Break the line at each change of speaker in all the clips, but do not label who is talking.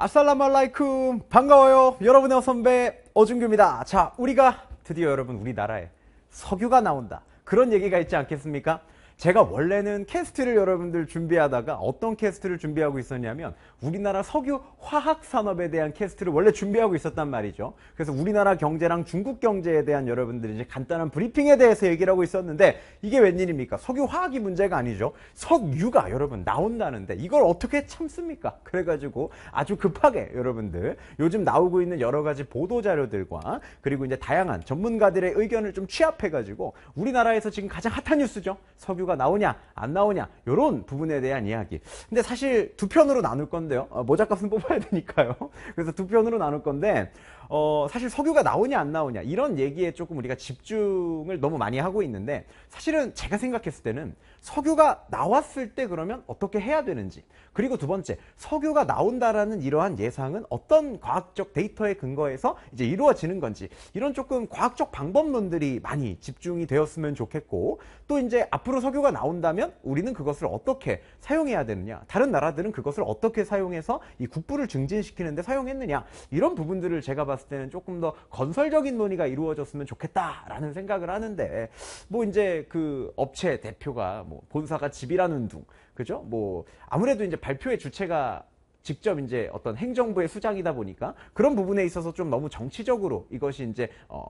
아살라말라이쿰 반가워요 여러분의 선배 어준규입니다 자 우리가 드디어 여러분 우리나라에 석유가 나온다 그런 얘기가 있지 않겠습니까 제가 원래는 캐스트를 여러분들 준비하다가 어떤 캐스트를 준비하고 있었냐면 우리나라 석유 화학 산업에 대한 캐스트를 원래 준비하고 있었단 말이죠. 그래서 우리나라 경제랑 중국 경제에 대한 여러분들 이제 간단한 브리핑에 대해서 얘기를 하고 있었는데 이게 웬일입니까? 석유 화학이 문제가 아니죠. 석유가 여러분 나온다는데 이걸 어떻게 참습니까? 그래가지고 아주 급하게 여러분들 요즘 나오고 있는 여러 가지 보도 자료들과 그리고 이제 다양한 전문가들의 의견을 좀 취합해가지고 우리나라에서 지금 가장 핫한 뉴스죠. 석유가 선수가 나오냐 안 나오냐 이런 부분에 대한 이야기 근데 사실 두 편으로 나눌 건데요 어, 모자값은 뽑아야 되니까요 그래서 두 편으로 나눌 건데 어, 사실 석유가 나오냐 안 나오냐 이런 얘기에 조금 우리가 집중을 너무 많이 하고 있는데 사실은 제가 생각했을 때는 석유가 나왔을 때 그러면 어떻게 해야 되는지 그리고 두 번째 석유가 나온다라는 이러한 예상은 어떤 과학적 데이터에 근거해서 이제 이루어지는 건지 이런 조금 과학적 방법론들이 많이 집중이 되었으면 좋겠고 또 이제 앞으로 석유가 나온다면 우리는 그것을 어떻게 사용해야 되느냐 다른 나라들은 그것을 어떻게 사용해서 이 국부를 증진시키는데 사용했느냐 이런 부분들을 제가 봤을 봤을 때는 조금 더 건설적인 논의가 이루어졌으면 좋겠다라는 생각을 하는데 뭐 이제 그 업체 대표가 뭐 본사가 집이라는 둥 그죠? 뭐 아무래도 이제 발표의 주체가 직접 이제 어떤 행정부의 수장이다 보니까 그런 부분에 있어서 좀 너무 정치적으로 이것이 이제 어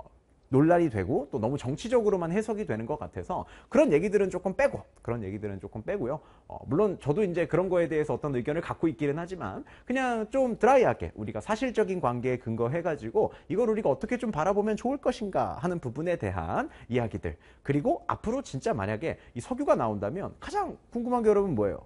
논란이 되고 또 너무 정치적으로만 해석이 되는 것 같아서 그런 얘기들은 조금 빼고 그런 얘기들은 조금 빼고요. 어, 물론 저도 이제 그런 거에 대해서 어떤 의견을 갖고 있기는 하지만 그냥 좀 드라이하게 우리가 사실적인 관계에 근거해가지고 이걸 우리가 어떻게 좀 바라보면 좋을 것인가 하는 부분에 대한 이야기들 그리고 앞으로 진짜 만약에 이 석유가 나온다면 가장 궁금한 게 여러분 뭐예요?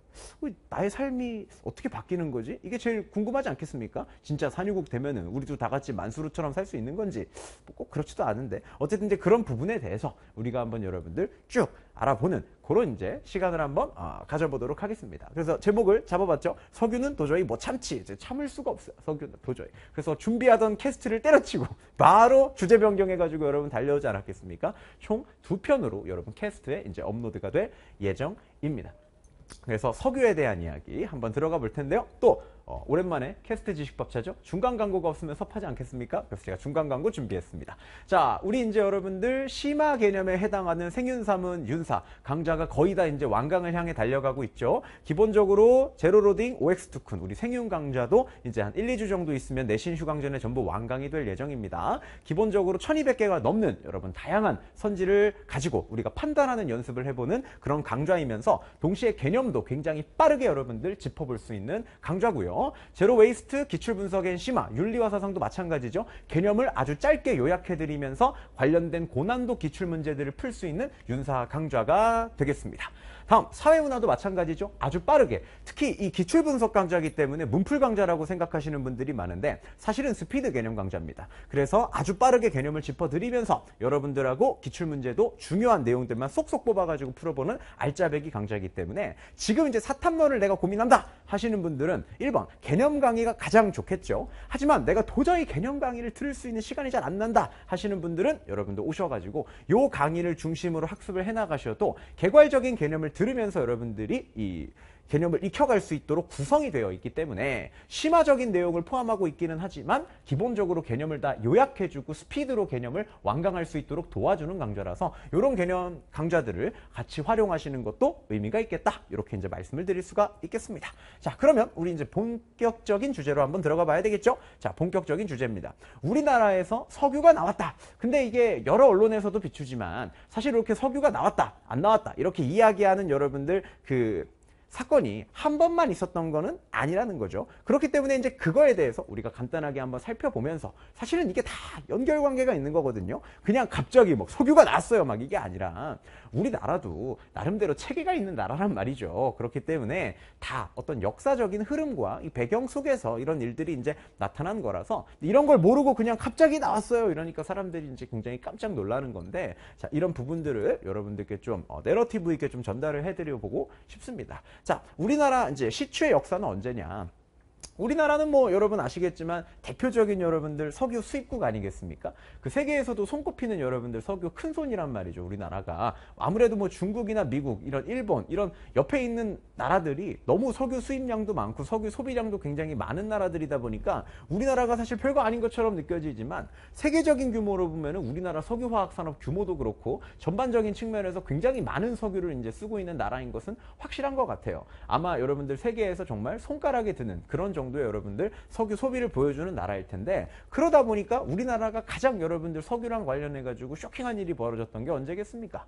나의 삶이 어떻게 바뀌는 거지? 이게 제일 궁금하지 않겠습니까? 진짜 산유국 되면은 우리도 다 같이 만수르처럼 살 수 있는 건지 뭐꼭 그렇지도 않은데. 되는데 어쨌든 이제 그런 부분에 대해서 우리가 한번 여러분들 쭉 알아보는 그런 이제 시간을 한번 어, 가져보도록 하겠습니다. 그래서 제목을 잡아봤죠. 석유는 도저히 못 뭐 참지. 이제 참을 수가 없어요. 석유는 도저히. 그래서 준비하던 캐스트를 때려치고 바로 주제 변경해가지고 여러분 달려오지 않았겠습니까? 총 두 편으로 여러분 캐스트에 이제 업로드가 될 예정입니다. 그래서 석유에 대한 이야기 한번 들어가 볼 텐데요. 또 어, 오랜만에 캐스트 지식법차죠 중간 광고가 없으면 섭하지 않겠습니까? 그래서 제가 중간 광고 준비했습니다. 자, 우리 이제 여러분들 심화 개념에 해당하는 생윤삼은 윤사, 강자가 거의 다 이제 완강을 향해 달려가고 있죠. 기본적으로 제로로딩 OX 투큰 우리 생윤 강자도 이제 한 1, 2주 정도 있으면 내신 휴강전에 전부 완강이 될 예정입니다. 기본적으로 1200개가 넘는 여러분 다양한 선지를 가지고 우리가 판단하는 연습을 해보는 그런 강좌이면서 동시에 개념도 굉장히 빠르게 여러분들 짚어볼 수 있는 강좌고요. 있고요. 제로 웨이스트, 기출 분석엔 심화, 윤리와 사상도 마찬가지죠. 개념을 아주 짧게 요약해드리면서 관련된 고난도 기출 문제들을 풀 수 있는 윤사 강좌가 되겠습니다. 다음 사회문화도 마찬가지죠. 아주 빠르게 특히 이 기출분석 강좌이기 때문에 문풀 강좌라고 생각하시는 분들이 많은데 사실은 스피드 개념 강좌입니다. 그래서 아주 빠르게 개념을 짚어드리면서 여러분들하고 기출문제도 중요한 내용들만 쏙쏙 뽑아가지고 풀어보는 알짜배기 강좌이기 때문에 지금 이제 사탐론을 내가 고민한다 하시는 분들은 1번 개념 강의가 가장 좋겠죠. 하지만 내가 도저히 개념 강의를 들을 수 있는 시간이 잘 안 난다 하시는 분들은 여러분도 오셔가지고 요 강의를 중심으로 학습을 해나가셔도 개괄적인 개념을 들으면서 여러분들이 이 개념을 익혀갈 수 있도록 구성이 되어 있기 때문에 심화적인 내용을 포함하고 있기는 하지만 기본적으로 개념을 다 요약해주고 스피드로 개념을 완강할 수 있도록 도와주는 강좌라서 이런 개념 강좌들을 같이 활용하시는 것도 의미가 있겠다 이렇게 이제 말씀을 드릴 수가 있겠습니다 자 그러면 우리 이제 본격적인 주제로 한번 들어가 봐야 되겠죠 자 본격적인 주제입니다 우리나라에서 석유가 나왔다 근데 이게 여러 언론에서도 비추지만 사실 이렇게 석유가 나왔다 안 나왔다 이렇게 이야기하는 여러분들 그 사건이 한 번만 있었던 거는 아니라는 거죠. 그렇기 때문에 이제 그거에 대해서 우리가 간단하게 한번 살펴보면서 사실은 이게 다 연결 관계가 있는 거거든요. 그냥 갑자기 뭐 석유가 났어요. 막 이게 아니라 우리나라도 나름대로 체계가 있는 나라란 말이죠. 그렇기 때문에 다 어떤 역사적인 흐름과 이 배경 속에서 이런 일들이 이제 나타난 거라서 이런 걸 모르고 그냥 갑자기 나왔어요. 이러니까 사람들이 이제 굉장히 깜짝 놀라는 건데 자, 이런 부분들을 여러분들께 좀 어, 내러티브 있게 좀 전달을 해드려 보고 싶습니다. 자, 우리나라 이제 시추의 역사는 언제냐? 우리나라는 뭐 여러분 아시겠지만 대표적인 여러분들 석유 수입국 아니겠습니까? 그 세계에서도 손꼽히는 여러분들 석유 큰 손이란 말이죠. 우리나라가 아무래도 뭐 중국이나 미국 이런 일본 이런 옆에 있는 나라들이 너무 석유 수입량도 많고 석유 소비량도 굉장히 많은 나라들이다 보니까 우리나라가 사실 별거 아닌 것처럼 느껴지지만 세계적인 규모로 보면은 우리나라 석유 화학 산업 규모도 그렇고 전반적인 측면에서 굉장히 많은 석유를 이제 쓰고 있는 나라인 것은 확실한 것 같아요. 아마 여러분들 세계에서 정말 손가락에 드는 그런 정도 정도의 여러분들 석유 소비를 보여주는 나라일 텐데 그러다 보니까 우리나라가 가장 여러분들 석유랑 관련해 가지고 쇼킹한 일이 벌어졌던 게 언제겠습니까?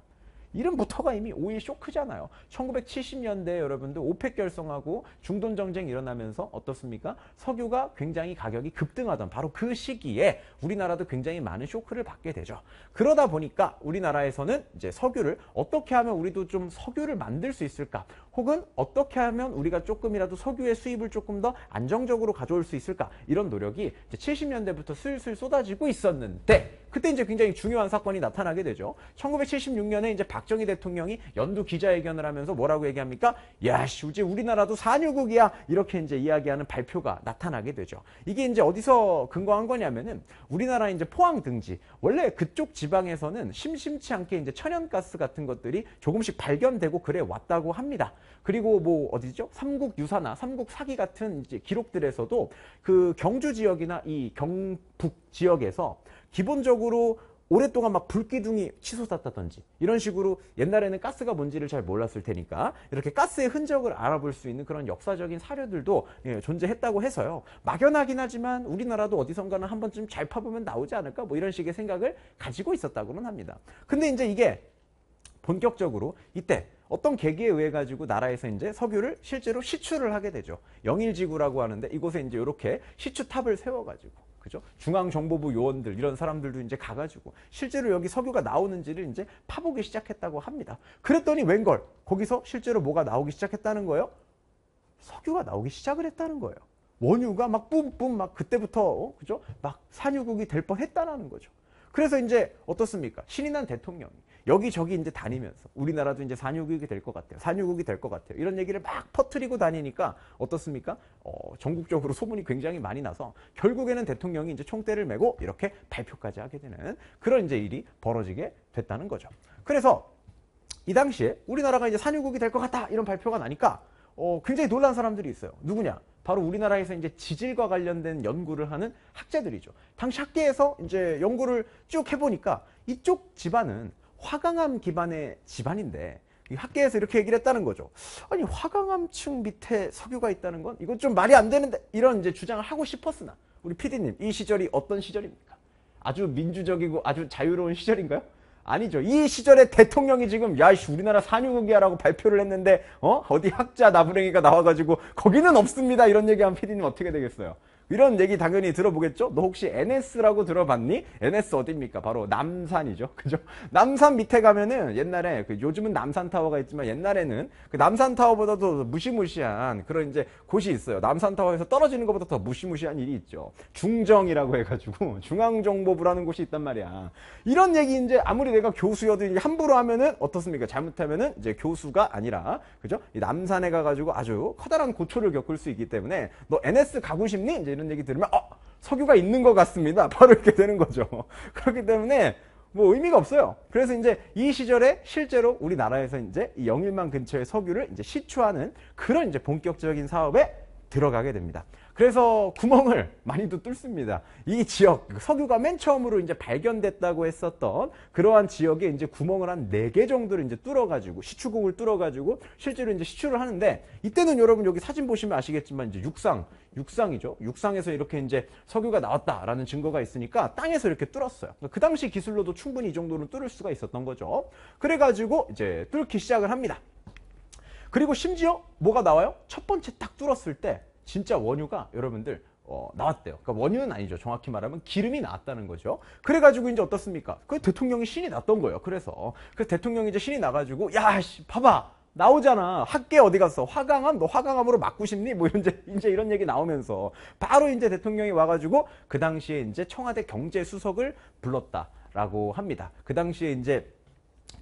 이름부터가 이미 오일 쇼크잖아요. 1970년대 여러분들 오펙 결성하고 중동 정쟁 일어나면서 어떻습니까? 석유가 굉장히 가격이 급등하던 바로 그 시기에 우리나라도 굉장히 많은 쇼크를 받게 되죠. 그러다 보니까 우리나라에서는 이제 석유를 어떻게 하면 우리도 좀 석유를 만들 수 있을까? 혹은 어떻게 하면 우리가 조금이라도 석유의 수입을 조금 더 안정적으로 가져올 수 있을까 이런 노력이 70년대부터 슬슬 쏟아지고 있었는데 그때 이제 굉장히 중요한 사건이 나타나게 되죠. 1976년에 이제 박정희 대통령이 연두 기자회견을 하면서 뭐라고 얘기합니까? 야씨, 우지 우리나라도 산유국이야. 이렇게 이제 이야기하는 발표가 나타나게 되죠. 이게 이제 어디서 근거한 거냐면은 우리나라 이제 포항 등지. 원래 그쪽 지방에서는 심심치 않게 이제 천연가스 같은 것들이 조금씩 발견되고 그래 왔다고 합니다. 그리고 뭐 어디죠? 삼국 유사나 삼국 사기 같은 이제 기록들에서도 그 경주 지역이나 이 경북 지역에서 기본적으로 오랫동안 막 불기둥이 치솟았다든지 이런 식으로 옛날에는 가스가 뭔지를 잘 몰랐을 테니까 이렇게 가스의 흔적을 알아볼 수 있는 그런 역사적인 사료들도 예, 존재했다고 해서요 막연하긴 하지만 우리나라도 어디선가는 한 번쯤 잘 파보면 나오지 않을까 뭐 이런 식의 생각을 가지고 있었다고는 합니다 근데 이제 이게 본격적으로 이때 어떤 계기에 의해 가지고 나라에서 이제 석유를 실제로 시추를 하게 되죠. 영일지구라고 하는데 이곳에 이제 이렇게 시추탑을 세워가지고 그죠? 중앙정보부 요원들 이런 사람들도 이제 가가지고 실제로 여기 석유가 나오는지를 이제 파보기 시작했다고 합니다. 그랬더니 웬걸 거기서 실제로 뭐가 나오기 시작했다는 거예요? 석유가 나오기 시작을 했다는 거예요. 원유가 막 뿜뿜 막 그때부터 어? 그죠? 막 산유국이 될 뻔했다라는 거죠. 그래서 이제 어떻습니까? 신인한 대통령이 여기저기 이제 다니면서 우리나라도 이제 산유국이 될 것 같아요. 산유국이 될 것 같아요. 이런 얘기를 막 퍼뜨리고 다니니까 어떻습니까? 어, 전국적으로 소문이 굉장히 많이 나서 결국에는 대통령이 이제 총대를 메고 이렇게 발표까지 하게 되는 그런 이제 일이 벌어지게 됐다는 거죠. 그래서 이 당시에 우리나라가 이제 산유국이 될 것 같다 이런 발표가 나니까 어, 굉장히 놀란 사람들이 있어요. 누구냐? 바로 우리나라에서 이제 지질과 관련된 연구를 하는 학자들이죠. 당시 학계에서 이제 연구를 쭉 해보니까 이쪽 집안은 화강암 기반의 집안인데 학계에서 이렇게 얘기를 했다는 거죠. 아니 화강암층 밑에 석유가 있다는 건 이건 좀 말이 안 되는데 이런 이제 주장을 하고 싶었으나 우리 피디님 이 시절이 어떤 시절입니까? 아주 민주적이고 아주 자유로운 시절인가요? 아니죠. 이 시절에 대통령이 지금 야씨 우리나라 산유국이야라고 발표를 했는데 어 어디 학자 나부랭이가 나와가지고 거기는 없습니다 이런 얘기하면 피디님 어떻게 되겠어요? 이런 얘기 당연히 들어보겠죠? 너 혹시 NS라고 들어봤니? NS 어딥니까? 바로 남산이죠. 그죠? 남산 밑에 가면은 옛날에 그 요즘은 남산 타워가 있지만 옛날에는 그 남산 타워보다도 무시무시한 그런 이제 곳이 있어요. 남산 타워에서 떨어지는 것보다 더 무시무시한 일이 있죠. 중정이라고 해 가지고 중앙정보부라는 곳이 있단 말이야. 이런 얘기 이제 아무리 내가 교수여도 이제 함부로 하면은 어떻습니까? 잘못하면은 이제 교수가 아니라 그죠? 이 남산에 가 가지고 아주 커다란 고초를 겪을 수 있기 때문에 너 NS 가고 싶니? 이제 이런 얘기 들으면 어 석유가 있는 것 같습니다. 바로 이렇게 되는 거죠. 그렇기 때문에 뭐 의미가 없어요. 그래서 이제 이 시절에 실제로 우리나라에서 이제 영일만 근처의 석유를 이제 시추하는 그런 이제 본격적인 사업에 들어가게 됩니다. 그래서 구멍을 많이도 뚫습니다. 이 지역 석유가 맨 처음으로 이제 발견됐다고 했었던 그러한 지역에 이제 구멍을 한 네 개 정도를 이제 뚫어가지고 시추공을 뚫어가지고 실제로 이제 시추를 하는데 이때는 여러분 여기 사진 보시면 아시겠지만 이제 육상 육상이죠. 육상에서 이렇게 이제 석유가 나왔다라는 증거가 있으니까 땅에서 이렇게 뚫었어요. 그러니까 그 당시 기술로도 충분히 이 정도는 뚫을 수가 있었던 거죠. 그래가지고 이제 뚫기 시작을 합니다. 그리고 심지어 뭐가 나와요? 첫 번째 딱 뚫었을 때 진짜 원유가 여러분들 어, 나왔대요. 그러니까 원유는 아니죠. 정확히 말하면 기름이 나왔다는 거죠. 그래가지고 이제 어떻습니까? 그 대통령이 신이 났던 거예요. 그래서 그 대통령이 이제 신이 나가지고 야, 씨, 봐봐. 나오잖아. 학계 어디 갔어? 화강암? 너 화강암으로 맞고 싶니? 뭐 이제 이제 이런 얘기 나오면서 바로 이제 대통령이 와가지고 그 당시에 이제 청와대 경제수석을 불렀다라고 합니다. 그 당시에 이제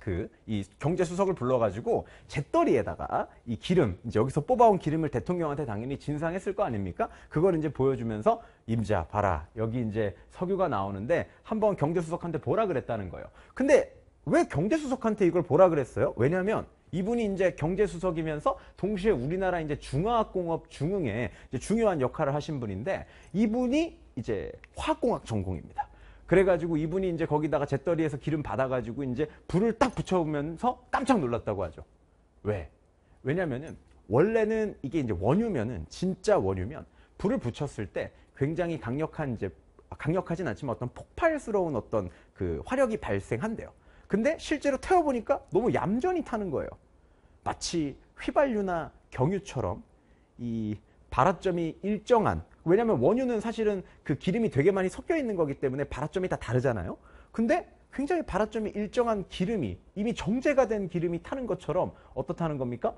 그이 경제 수석을 불러가지고 잿더리에다가 이 기름 이제 여기서 뽑아온 기름을 대통령한테 당연히 진상했을 거 아닙니까? 그걸 이제 보여주면서 임자 봐라 여기 이제 석유가 나오는데 한번 경제 수석한테 보라 그랬다는 거예요. 근데 왜 경제 수석한테 이걸 보라 그랬어요? 왜냐면 이분이 이제 경제수석이면서 동시에 우리나라 이제 중화학공업 중흥에 이제 중요한 역할을 하신 분인데 이분이 이제 화학공학 전공입니다. 그래가지고 이분이 이제 거기다가 잿떨이에서 기름 받아가지고 이제 불을 딱 붙여오면서 깜짝 놀랐다고 하죠. 왜? 왜냐면은 원래는 이게 이제 원유면은 진짜 원유면 불을 붙였을 때 굉장히 강력한 이제 아, 강력하진 않지만 어떤 폭발스러운 어떤 그 화력이 발생한대요. 근데 실제로 태워보니까 너무 얌전히 타는 거예요. 마치 휘발유나 경유처럼 이 발화점이 일정한 왜냐면 원유는 사실은 그 기름이 되게 많이 섞여 있는 거기 때문에 발화점이 다 다르잖아요. 근데 굉장히 발화점이 일정한 기름이 이미 정제가 된 기름이 타는 것처럼 어떻다는 겁니까?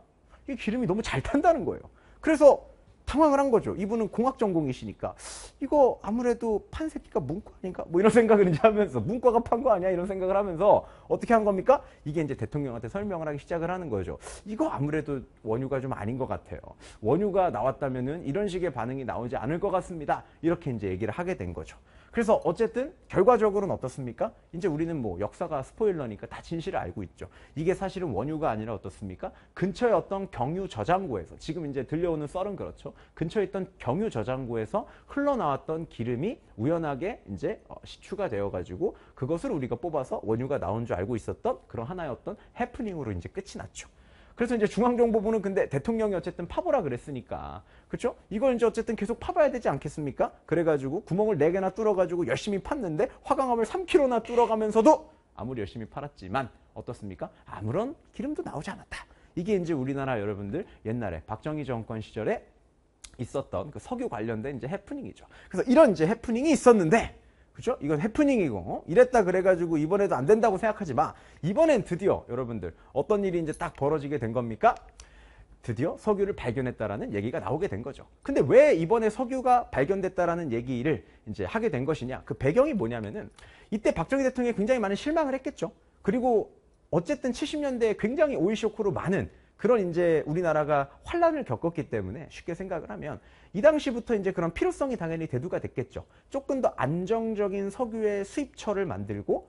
이 기름이 너무 잘 탄다는 거예요. 그래서 당황을 한 거죠. 이분은 공학 전공이시니까 이거 아무래도 판새끼가 문과 아닌가? 뭐 이런 생각을 이제 하면서 문과가 판 거 아니야? 이런 생각을 하면서 어떻게 한 겁니까? 이게 이제 대통령한테 설명을 하기 시작을 하는 거죠. 이거 아무래도 원유가 좀 아닌 것 같아요. 원유가 나왔다면은 이런 식의 반응이 나오지 않을 것 같습니다. 이렇게 이제 얘기를 하게 된 거죠. 그래서 어쨌든 결과적으로는 어떻습니까? 이제 우리는 뭐 역사가 스포일러니까 다 진실을 알고 있죠. 이게 사실은 원유가 아니라 어떻습니까? 근처에 어떤 경유 저장고에서 지금 이제 들려오는 썰은 그렇죠. 근처에 있던 경유 저장고에서 흘러나왔던 기름이 우연하게 이제 어, 시추가 되어가지고 그것을 우리가 뽑아서 원유가 나온 줄 알고 있었던 그런 하나의 어떤 해프닝으로 이제 끝이 났죠. 그래서 이제 중앙정보부는 근데 대통령이 어쨌든 파보라 그랬으니까 그렇죠? 이걸 이제 어쨌든 계속 파봐야 되지 않겠습니까? 그래가지고 구멍을 4개나 뚫어가지고 열심히 팠는데 화강암을 3km나 뚫어가면서도 아무리 열심히 팔았지만 어떻습니까? 아무런 기름도 나오지 않았다. 이게 이제 우리나라 여러분들 옛날에 박정희 정권 시절에 있었던 그 석유 관련된 이제 해프닝이죠. 그래서 이런 이제 해프닝이 있었는데 그죠? 이건 해프닝이고 어? 이랬다 그래가지고 이번에도 안 된다고 생각하지 마. 이번엔 드디어 여러분들 어떤 일이 이제 딱 벌어지게 된 겁니까? 드디어 석유를 발견했다라는 얘기가 나오게 된 거죠. 근데 왜 이번에 석유가 발견됐다라는 얘기를 이제 하게 된 것이냐? 그 배경이 뭐냐면은 이때 박정희 대통령이 굉장히 많은 실망을 했겠죠. 그리고 어쨌든 70년대에 굉장히 오일 쇼크로 많은 그런 이제 우리나라가 환란을 겪었기 때문에 쉽게 생각을 하면 이 당시부터 이제 그런 필요성이 당연히 대두가 됐겠죠. 조금 더 안정적인 석유의 수입처를 만들고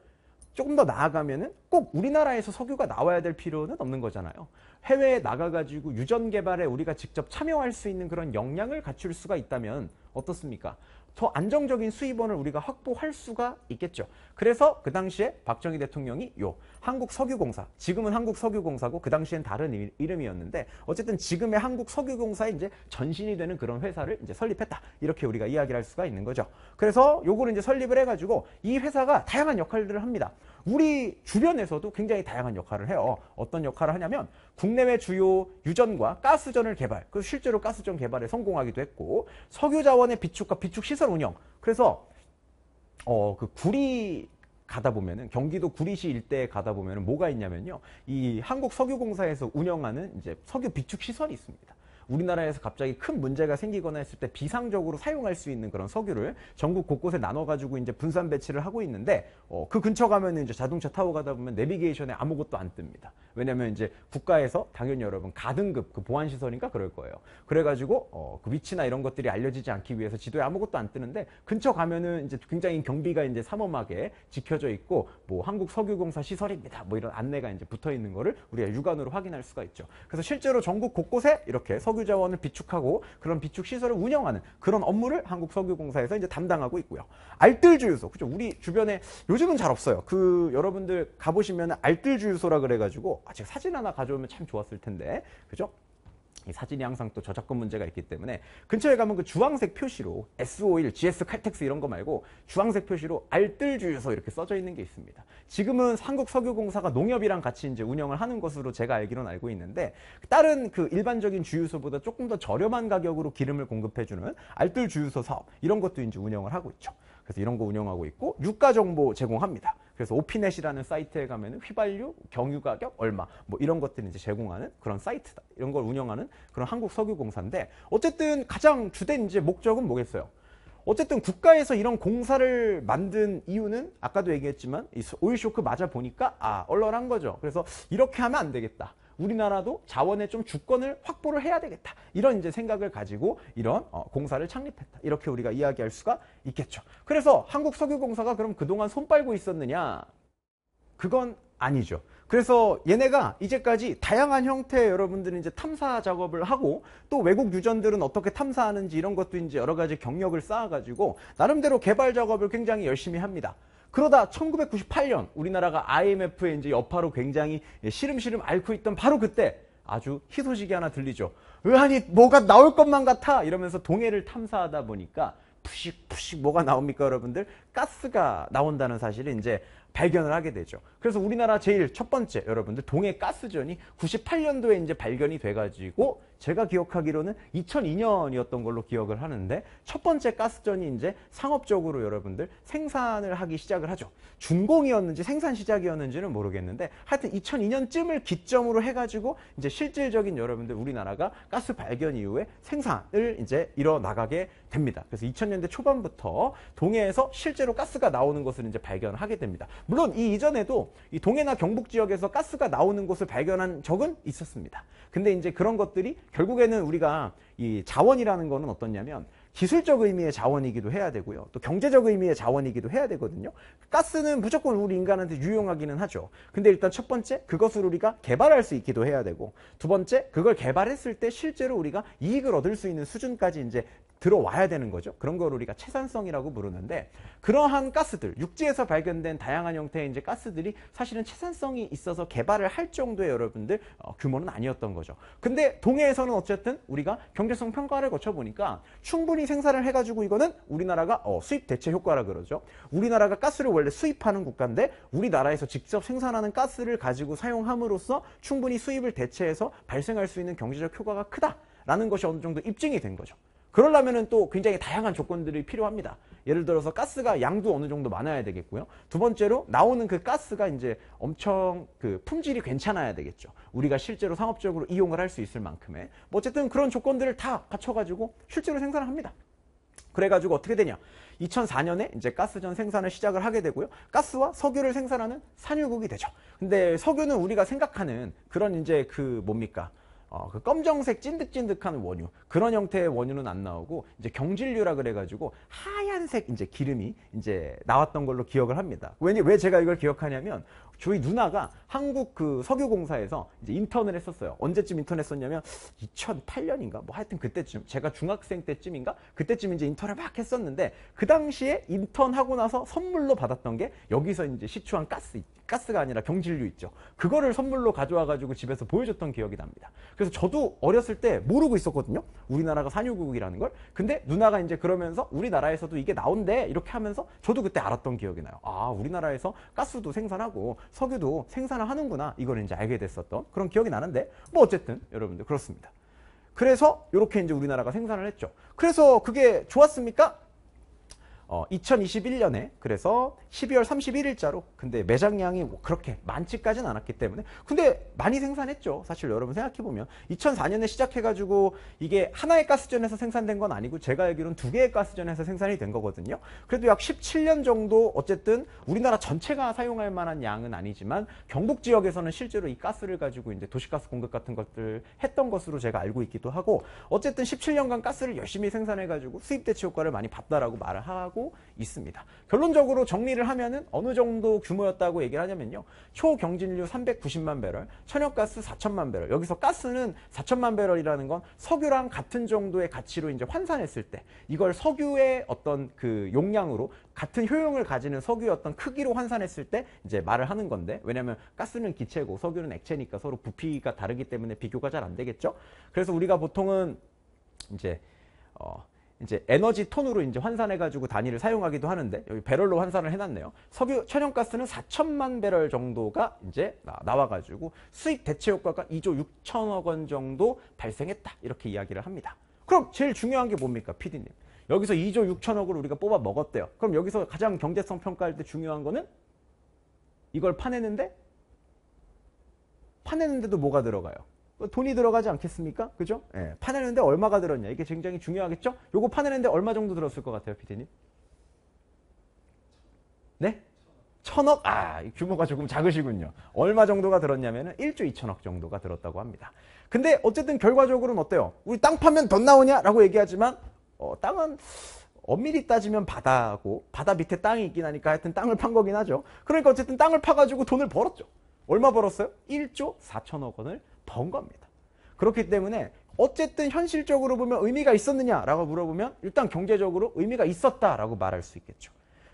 조금 더 나아가면은 꼭 우리나라에서 석유가 나와야 될 필요는 없는 거잖아요. 해외에 나가가지고 유전 개발에 우리가 직접 참여할 수 있는 그런 역량을 갖출 수가 있다면 어떻습니까? 더 안정적인 수입원을 우리가 확보할 수가 있겠죠. 그래서 그 당시에 박정희 대통령이 요 한국석유공사, 지금은 한국석유공사고 그 당시엔 다른 이름이었는데 어쨌든 지금의 한국석유공사의 이제 전신이 되는 그런 회사를 이제 설립했다. 이렇게 우리가 이야기를 할 수가 있는 거죠. 그래서 요거를 이제 설립을 해가지고 이 회사가 다양한 역할들을 합니다. 우리 주변에서도 굉장히 다양한 역할을 해요. 어떤 역할을 하냐면 국내외 주요 유전과 가스전을 개발, 그 실제로 가스전 개발에 성공하기도 했고 석유 자원의 비축과 비축 시설 운영. 그래서 어 그 구리 가다 보면은 경기도 구리시 일대에 가다 보면은 뭐가 있냐면요. 이 한국석유공사에서 운영하는 이제 석유 비축 시설이 있습니다. 우리나라에서 갑자기 큰 문제가 생기거나 했을 때 비상적으로 사용할 수 있는 그런 석유를 전국 곳곳에 나눠가지고 이제 분산 배치를 하고 있는데 어, 그 근처 가면 이제 자동차 타고 가다 보면 내비게이션에 아무것도 안 뜹니다. 왜냐하면 이제 국가에서 당연히 여러분 가등급 그 보안 시설인가 그럴 거예요. 그래가지고 어, 그 위치나 이런 것들이 알려지지 않기 위해서 지도에 아무것도 안 뜨는데 근처 가면은 이제 굉장히 경비가 이제 삼엄하게 지켜져 있고 뭐 한국 석유공사 시설입니다. 뭐 이런 안내가 이제 붙어 있는 거를 우리가 육안으로 확인할 수가 있죠. 그래서 실제로 전국 곳곳에 이렇게 석유 석유 자원을 비축하고 그런 비축 시설을 운영하는 그런 업무를 한국석유공사에서 이제 담당하고 있고요. 알뜰 주유소. 그죠? 우리 주변에 요즘은 잘 없어요. 그 여러분들 가보시면 알뜰 주유소라 그래 가지고 아, 제가 사진 하나 가져오면 참 좋았을 텐데. 그죠? 이 사진이 항상 또 저작권 문제가 있기 때문에 근처에 가면 그 주황색 표시로 s o 1 GS 칼텍스 이런 거 말고 주황색 표시로 알뜰 주유소 이렇게 써져 있는 게 있습니다. 지금은 한국 석유공사가 농협이랑 같이 이제 운영을 하는 것으로 제가 알기로는 알고 있는데 다른 그 일반적인 주유소보다 조금 더 저렴한 가격으로 기름을 공급해 주는 알뜰 주유소 사업 이런 것도 이제 운영을 하고 있죠. 그래서 이런 거 운영하고 있고 유가 정보 제공합니다. 그래서 오피넷이라는 사이트에 가면 휘발유, 경유 가격 얼마 뭐 이런 것들을 이제 제공하는 그런 사이트다. 이런 걸 운영하는 그런 한국 석유공사인데 어쨌든 가장 주된 이제 목적은 뭐겠어요? 어쨌든 국가에서 이런 공사를 만든 이유는 아까도 얘기했지만 이 오일 쇼크 맞아 보니까 아 얼얼한 거죠. 그래서 이렇게 하면 안 되겠다. 우리나라도 자원의 좀 주권을 확보를 해야 되겠다. 이런 이제 생각을 가지고 이런 어, 공사를 창립했다. 이렇게 우리가 이야기할 수가 있겠죠. 그래서 한국석유공사가 그럼 그동안 손 빨고 있었느냐? 그건 아니죠. 그래서 얘네가 이제까지 다양한 형태의 여러분들은 이제 탐사 작업을 하고 또 외국 유전들은 어떻게 탐사하는지 이런 것도 이제 여러 가지 경력을 쌓아가지고 나름대로 개발 작업을 굉장히 열심히 합니다. 그러다 1998년 우리나라가 IMF의 이제 여파로 굉장히 시름시름 앓고 있던 바로 그때 아주 희소식이 하나 들리죠. 아니 뭐가 나올 것만 같아 이러면서 동해를 탐사하다 보니까 푸식푸식 뭐가 나옵니까 여러분들? 가스가 나온다는 사실을 이제 발견을 하게 되죠. 그래서 우리나라 제일 첫 번째 여러분들 동해 가스전이 98년도에 이제 발견이 돼가지고 제가 기억하기로는 2002년이었던 걸로 기억을 하는데 첫 번째 가스전이 이제 상업적으로 여러분들 생산을 하기 시작을 하죠. 준공이었는지 생산 시작이었는지는 모르겠는데 하여튼 2002년쯤을 기점으로 해가지고 이제 실질적인 여러분들 우리나라가 가스 발견 이후에 생산을 이제 이어나가게 됩니다. 그래서 2000년대 초반부터 동해에서 실제로 실제로 가스가 나오는 것을 이제 발견하게 됩니다. 물론 이 이전에도 이 동해나 경북 지역에서 가스가 나오는 것을 발견한 적은 있었습니다. 근데 이제 그런 것들이 결국에는 우리가 이 자원이라는 거는 어떻냐면 기술적 의미의 자원이기도 해야 되고요. 또 경제적 의미의 자원이기도 해야 되거든요. 가스는 무조건 우리 인간한테 유용하기는 하죠. 근데 일단 첫 번째, 그것을 우리가 개발할 수 있기도 해야 되고, 두 번째, 그걸 개발했을 때 실제로 우리가 이익을 얻을 수 있는 수준까지 이제 들어와야 되는 거죠. 그런 걸 우리가 채산성이라고 부르는데, 그러한 가스들, 육지에서 발견된 다양한 형태의 이제 가스들이 사실은 채산성이 있어서 개발을 할 정도의 여러분들 어, 규모는 아니었던 거죠. 근데 동해에서는 어쨌든 우리가 경제성 평가를 거쳐보니까 충분히 생산을 해가지고 이거는 우리나라가 어, 수입 대체 효과라 그러죠. 우리나라가 가스를 원래 수입하는 국가인데 우리나라에서 직접 생산하는 가스를 가지고 사용함으로써 충분히 수입을 대체해서 발생할 수 있는 경제적 효과가 크다라는 것이 어느 정도 입증이 된 거죠. 그러려면은 또 굉장히 다양한 조건들이 필요합니다. 예를 들어서 가스가 양도 어느 정도 많아야 되겠고요. 두 번째로 나오는 그 가스가 이제 엄청 그 품질이 괜찮아야 되겠죠. 우리가 실제로 상업적으로 이용을 할 수 있을 만큼의 뭐 어쨌든 그런 조건들을 다 갖춰가지고 실제로 생산을 합니다. 그래가지고 어떻게 되냐? 2004년에 이제 가스전 생산을 시작을 하게 되고요. 가스와 석유를 생산하는 산유국이 되죠. 근데 석유는 우리가 생각하는 그런 이제 그 뭡니까? 어, 그 검정색 찐득찐득한 원유 그런 형태의 원유는 안 나오고 이제 경질류라 그래가지고 하얀색 이제 기름이 이제 나왔던 걸로 기억을 합니다. 왜냐 왜 제가 이걸 기억하냐면 저희 누나가 한국 그 석유공사에서 이제 인턴을 했었어요. 언제쯤 인턴 했었냐면 2008년인가 뭐 하여튼 그때쯤 제가 중학생 때쯤인가 그때쯤 이제 인턴을 막 했었는데 그 당시에 인턴하고 나서 선물로 받았던 게 여기서 이제 시추한 가스 가스가 아니라 경질류 있죠. 그거를 선물로 가져와 가지고 집에서 보여줬던 기억이 납니다. 그래서 저도 어렸을 때 모르고 있었거든요. 우리나라가 산유국이라는 걸. 근데 누나가 이제 그러면서 우리나라에서도 이게 나온대 이렇게 하면서 저도 그때 알았던 기억이 나요. 아, 우리나라에서 가스도 생산하고 석유도 생산 생산을 하는구나 이걸 이제 알게 됐었던 그런 기억이 나는데 뭐 어쨌든 여러분들 그렇습니다. 그래서 이렇게 이제 우리나라가 생산을 했죠. 그래서 그게 좋았습니까? 어, 2021년에 그래서 12월 31일자로 근데 매장량이 뭐 그렇게 많지까지는 않았기 때문에 근데 많이 생산했죠 사실 여러분 생각해보면 2004년에 시작해가지고 이게 하나의 가스전에서 생산된 건 아니고 제가 알기로는 두 개의 가스전에서 생산이 된 거거든요 그래도 약 17년 정도 어쨌든 우리나라 전체가 사용할 만한 양은 아니지만 경북 지역에서는 실제로 이 가스를 가지고 이제 도시가스 공급 같은 것들 했던 것으로 제가 알고 있기도 하고 어쨌든 17년간 가스를 열심히 생산해가지고 수입 대치 효과를 많이 봤다라고 말을 하고 하고 있습니다. 결론적으로 정리를 하면은 어느 정도 규모였다고 얘기를 하냐면요. 초경진류 390만 배럴, 천연가스 4천만 배럴. 여기서 가스는 4천만 배럴이라는 건 석유랑 같은 정도의 가치로 이제 환산했을 때 이걸 석유의 어떤 그 용량으로 같은 효용을 가지는 석유의 어떤 크기로 환산했을 때 이제 말을 하는 건데 왜냐면 가스는 기체고 석유는 액체니까 서로 부피가 다르기 때문에 비교가 잘 안 되겠죠. 그래서 우리가 보통은 이제 어 이제 에너지 톤으로 이제 환산해가지고 단위를 사용하기도 하는데 여기 배럴로 환산을 해놨네요. 석유 천연가스는 4천만 배럴 정도가 이제 나와가지고 수익 대체 효과가 2조 6천억 원 정도 발생했다 이렇게 이야기를 합니다. 그럼 제일 중요한 게 뭡니까, 피디님? 여기서 2조 6천억을 우리가 뽑아 먹었대요. 그럼 여기서 가장 경제성 평가할 때 중요한 거는 이걸 파내는데 파내는데도 뭐가 들어가요? 돈이 들어가지 않겠습니까? 그죠? 예, 파내는데 얼마가 들었냐. 이게 굉장히 중요하겠죠? 요거 파내는데 얼마 정도 들었을 것 같아요, 피디님? 네? 천억? 아, 규모가 조금 작으시군요. 얼마 정도가 들었냐면 은 1조 2천억 정도가 들었다고 합니다. 근데 어쨌든 결과적으로는 어때요? 우리 땅 파면 돈 나오냐? 라고 얘기하지만 어, 땅은 엄밀히 따지면 바다고 바다 밑에 땅이 있긴 하니까 하여튼 땅을 판 거긴 하죠. 그러니까 어쨌든 땅을 파가지고 돈을 벌었죠. 얼마 벌었어요? 1조 4천억 원을 더운 겁니다. 그렇기 때문에 어쨌든 현실적으로 보면 의미가 있었느냐라고 물어보면 일단 경제적으로 의미가 있었다라고 말할 수 있겠죠.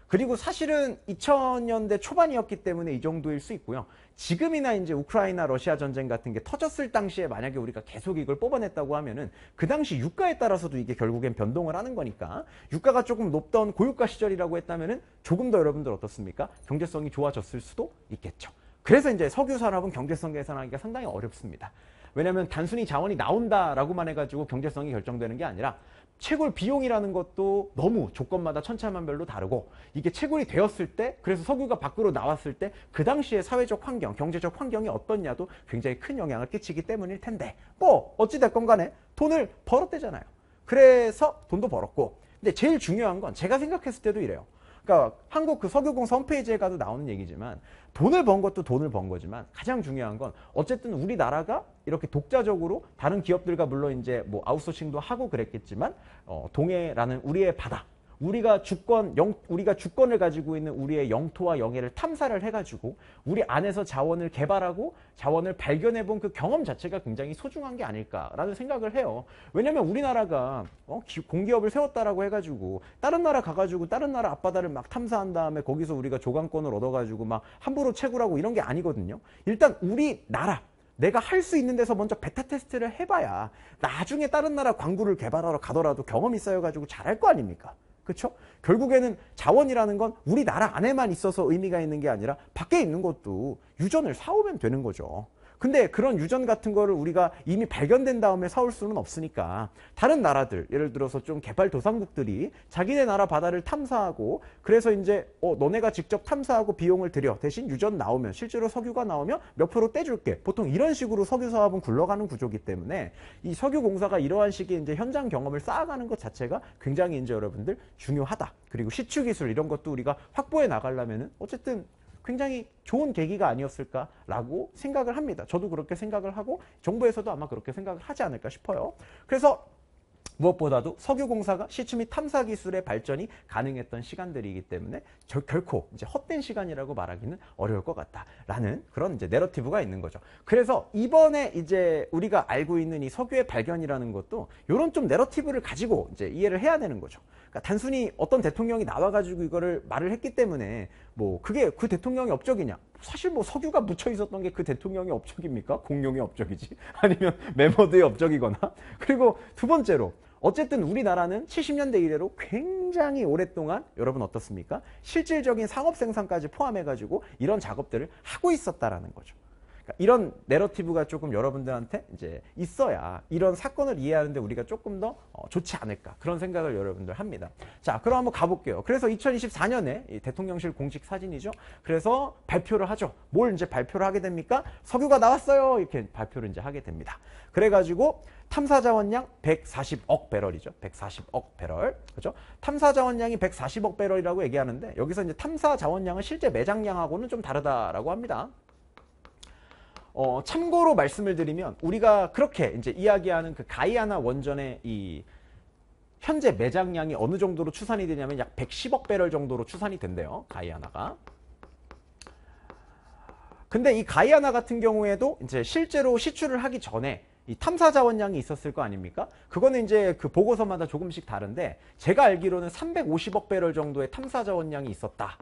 그리고 사실은 2000년대 초반이었기 때문에 이 정도일 수 있고요. 지금이나 이제 우크라이나 러시아 전쟁 같은 게 터졌을 당시에 만약에 우리가 계속 이걸 뽑아냈다고 하면은 그 당시 유가에 따라서도 이게 결국엔 변동을 하는 거니까 유가가 조금 높던 고유가 시절이라고 했다면은 조금 더 여러분들 어떻습니까? 경제성이 좋아졌을 수도 있겠죠. 그래서 이제 석유 산업은 경제성 계산하기가 상당히 어렵습니다. 왜냐하면 단순히 자원이 나온다라고만 해가지고 경제성이 결정되는 게 아니라 채굴 비용이라는 것도 너무 조건마다 천차만별로 다르고 이게 채굴이 되었을 때 그래서 석유가 밖으로 나왔을 때 그당시에 사회적 환경, 경제적 환경이 어떻냐도 굉장히 큰 영향을 끼치기 때문일 텐데 뭐 어찌됐건 간에 돈을 벌었대잖아요. 그래서 돈도 벌었고 근데 제일 중요한 건 제가 생각했을 때도 이래요. 그러니까 한국 그 석유공사 홈페이지에 가도 나오는 얘기지만 돈을 번 것도 돈을 번 거지만 가장 중요한 건 어쨌든 우리나라가 이렇게 독자적으로 다른 기업들과 물론 이제 뭐 아웃소싱도 하고 그랬겠지만 어, 동해라는 우리의 바다 우리가 주권 영, 우리가 주권을 가지고 있는 우리의 영토와 영예를 탐사를 해가지고 우리 안에서 자원을 개발하고 자원을 발견해본 그 경험 자체가 굉장히 소중한 게 아닐까라는 생각을 해요. 왜냐하면 우리나라가 어, 기, 공기업을 세웠다라고 해가지고 다른 나라 가가지고 다른 나라 앞바다를 막 탐사한 다음에 거기서 우리가 조강권을 얻어가지고 막 함부로 채굴하고 이런 게 아니거든요. 일단 우리 나라 내가 할 수 있는 데서 먼저 베타 테스트를 해봐야 나중에 다른 나라 광구를 개발하러 가더라도 경험이 쌓여가지고 잘할 거 아닙니까? 그렇죠? 결국에는 자원이라는 건 우리나라 안에만 있어서 의미가 있는 게 아니라 밖에 있는 것도 유전을 사오면 되는 거죠. 근데 그런 유전 같은 거를 우리가 이미 발견된 다음에 사올 수는 없으니까 다른 나라들 예를 들어서 좀 개발도상국들이 자기네 나라 바다를 탐사하고 그래서 이제 어 너네가 직접 탐사하고 비용을 들여 대신 유전 나오면 실제로 석유가 나오면 몇 프로 떼줄게 보통 이런 식으로 석유 사업은 굴러가는 구조기 때문에 이 석유 공사가 이러한 식의 이제 현장 경험을 쌓아가는 것 자체가 굉장히 이제 여러분들 중요하다 그리고 시추 기술 이런 것도 우리가 확보해 나가려면 어쨌든 굉장히 좋은 계기가 아니었을까라고 생각을 합니다. 저도 그렇게 생각을 하고 정부에서도 아마 그렇게 생각을 하지 않을까 싶어요. 그래서 무엇보다도 석유공사가 시추 및 탐사 기술의 발전이 가능했던 시간들이기 때문에 저, 결코 이제 헛된 시간이라고 말하기는 어려울 것 같다라는 그런 이제 내러티브가 있는 거죠. 그래서 이번에 이제 우리가 알고 있는 이 석유의 발견이라는 것도 이런 좀 내러티브를 가지고 이제 이해를 해야 되는 거죠. 그러니까 단순히 어떤 대통령이 나와가지고 이거를 말을 했기 때문에 뭐 그게 그 대통령의 업적이냐? 사실 뭐 석유가 묻혀 있었던 게 그 대통령의 업적입니까? 공룡의 업적이지? 아니면 메모드의 업적이거나? 그리고 두 번째로 어쨌든 우리나라는 70년대 이래로 굉장히 오랫동안 여러분 어떻습니까? 실질적인 상업 생산까지 포함해가지고 이런 작업들을 하고 있었다라는 거죠. 그러니까 이런 내러티브가 조금 여러분들한테 이제 있어야 이런 사건을 이해하는데 우리가 조금 더 어, 좋지 않을까 그런 생각을 여러분들 합니다. 자, 그럼 한번 가볼게요. 그래서 2024년에 대통령실 공식 사진이죠. 그래서 발표를 하죠. 뭘 이제 발표를 하게 됩니까? 석유가 나왔어요. 이렇게 발표를 이제 하게 됩니다. 그래가지고 탐사 자원량 140억 배럴이죠. 140억 배럴. 그죠? 렇 탐사 자원량이 140억 배럴이라고 얘기하는데 여기서 이제 탐사 자원량은 실제 매장량하고는 좀 다르다라고 합니다. 어, 참고로 말씀을 드리면 우리가 그렇게 이제 이야기하는 그 가이아나 원전의 이 현재 매장량이 어느 정도로 추산이 되냐면 약 110억 배럴 정도로 추산이 된대요. 가이아나가. 근데 이 가이아나 같은 경우에도 이제 실제로 시출을 하기 전에 이 탐사 자원량이 있었을 거 아닙니까? 그거는 이제 그 보고서마다 조금씩 다른데 제가 알기로는 350억 배럴 정도의 탐사 자원량이 있었다.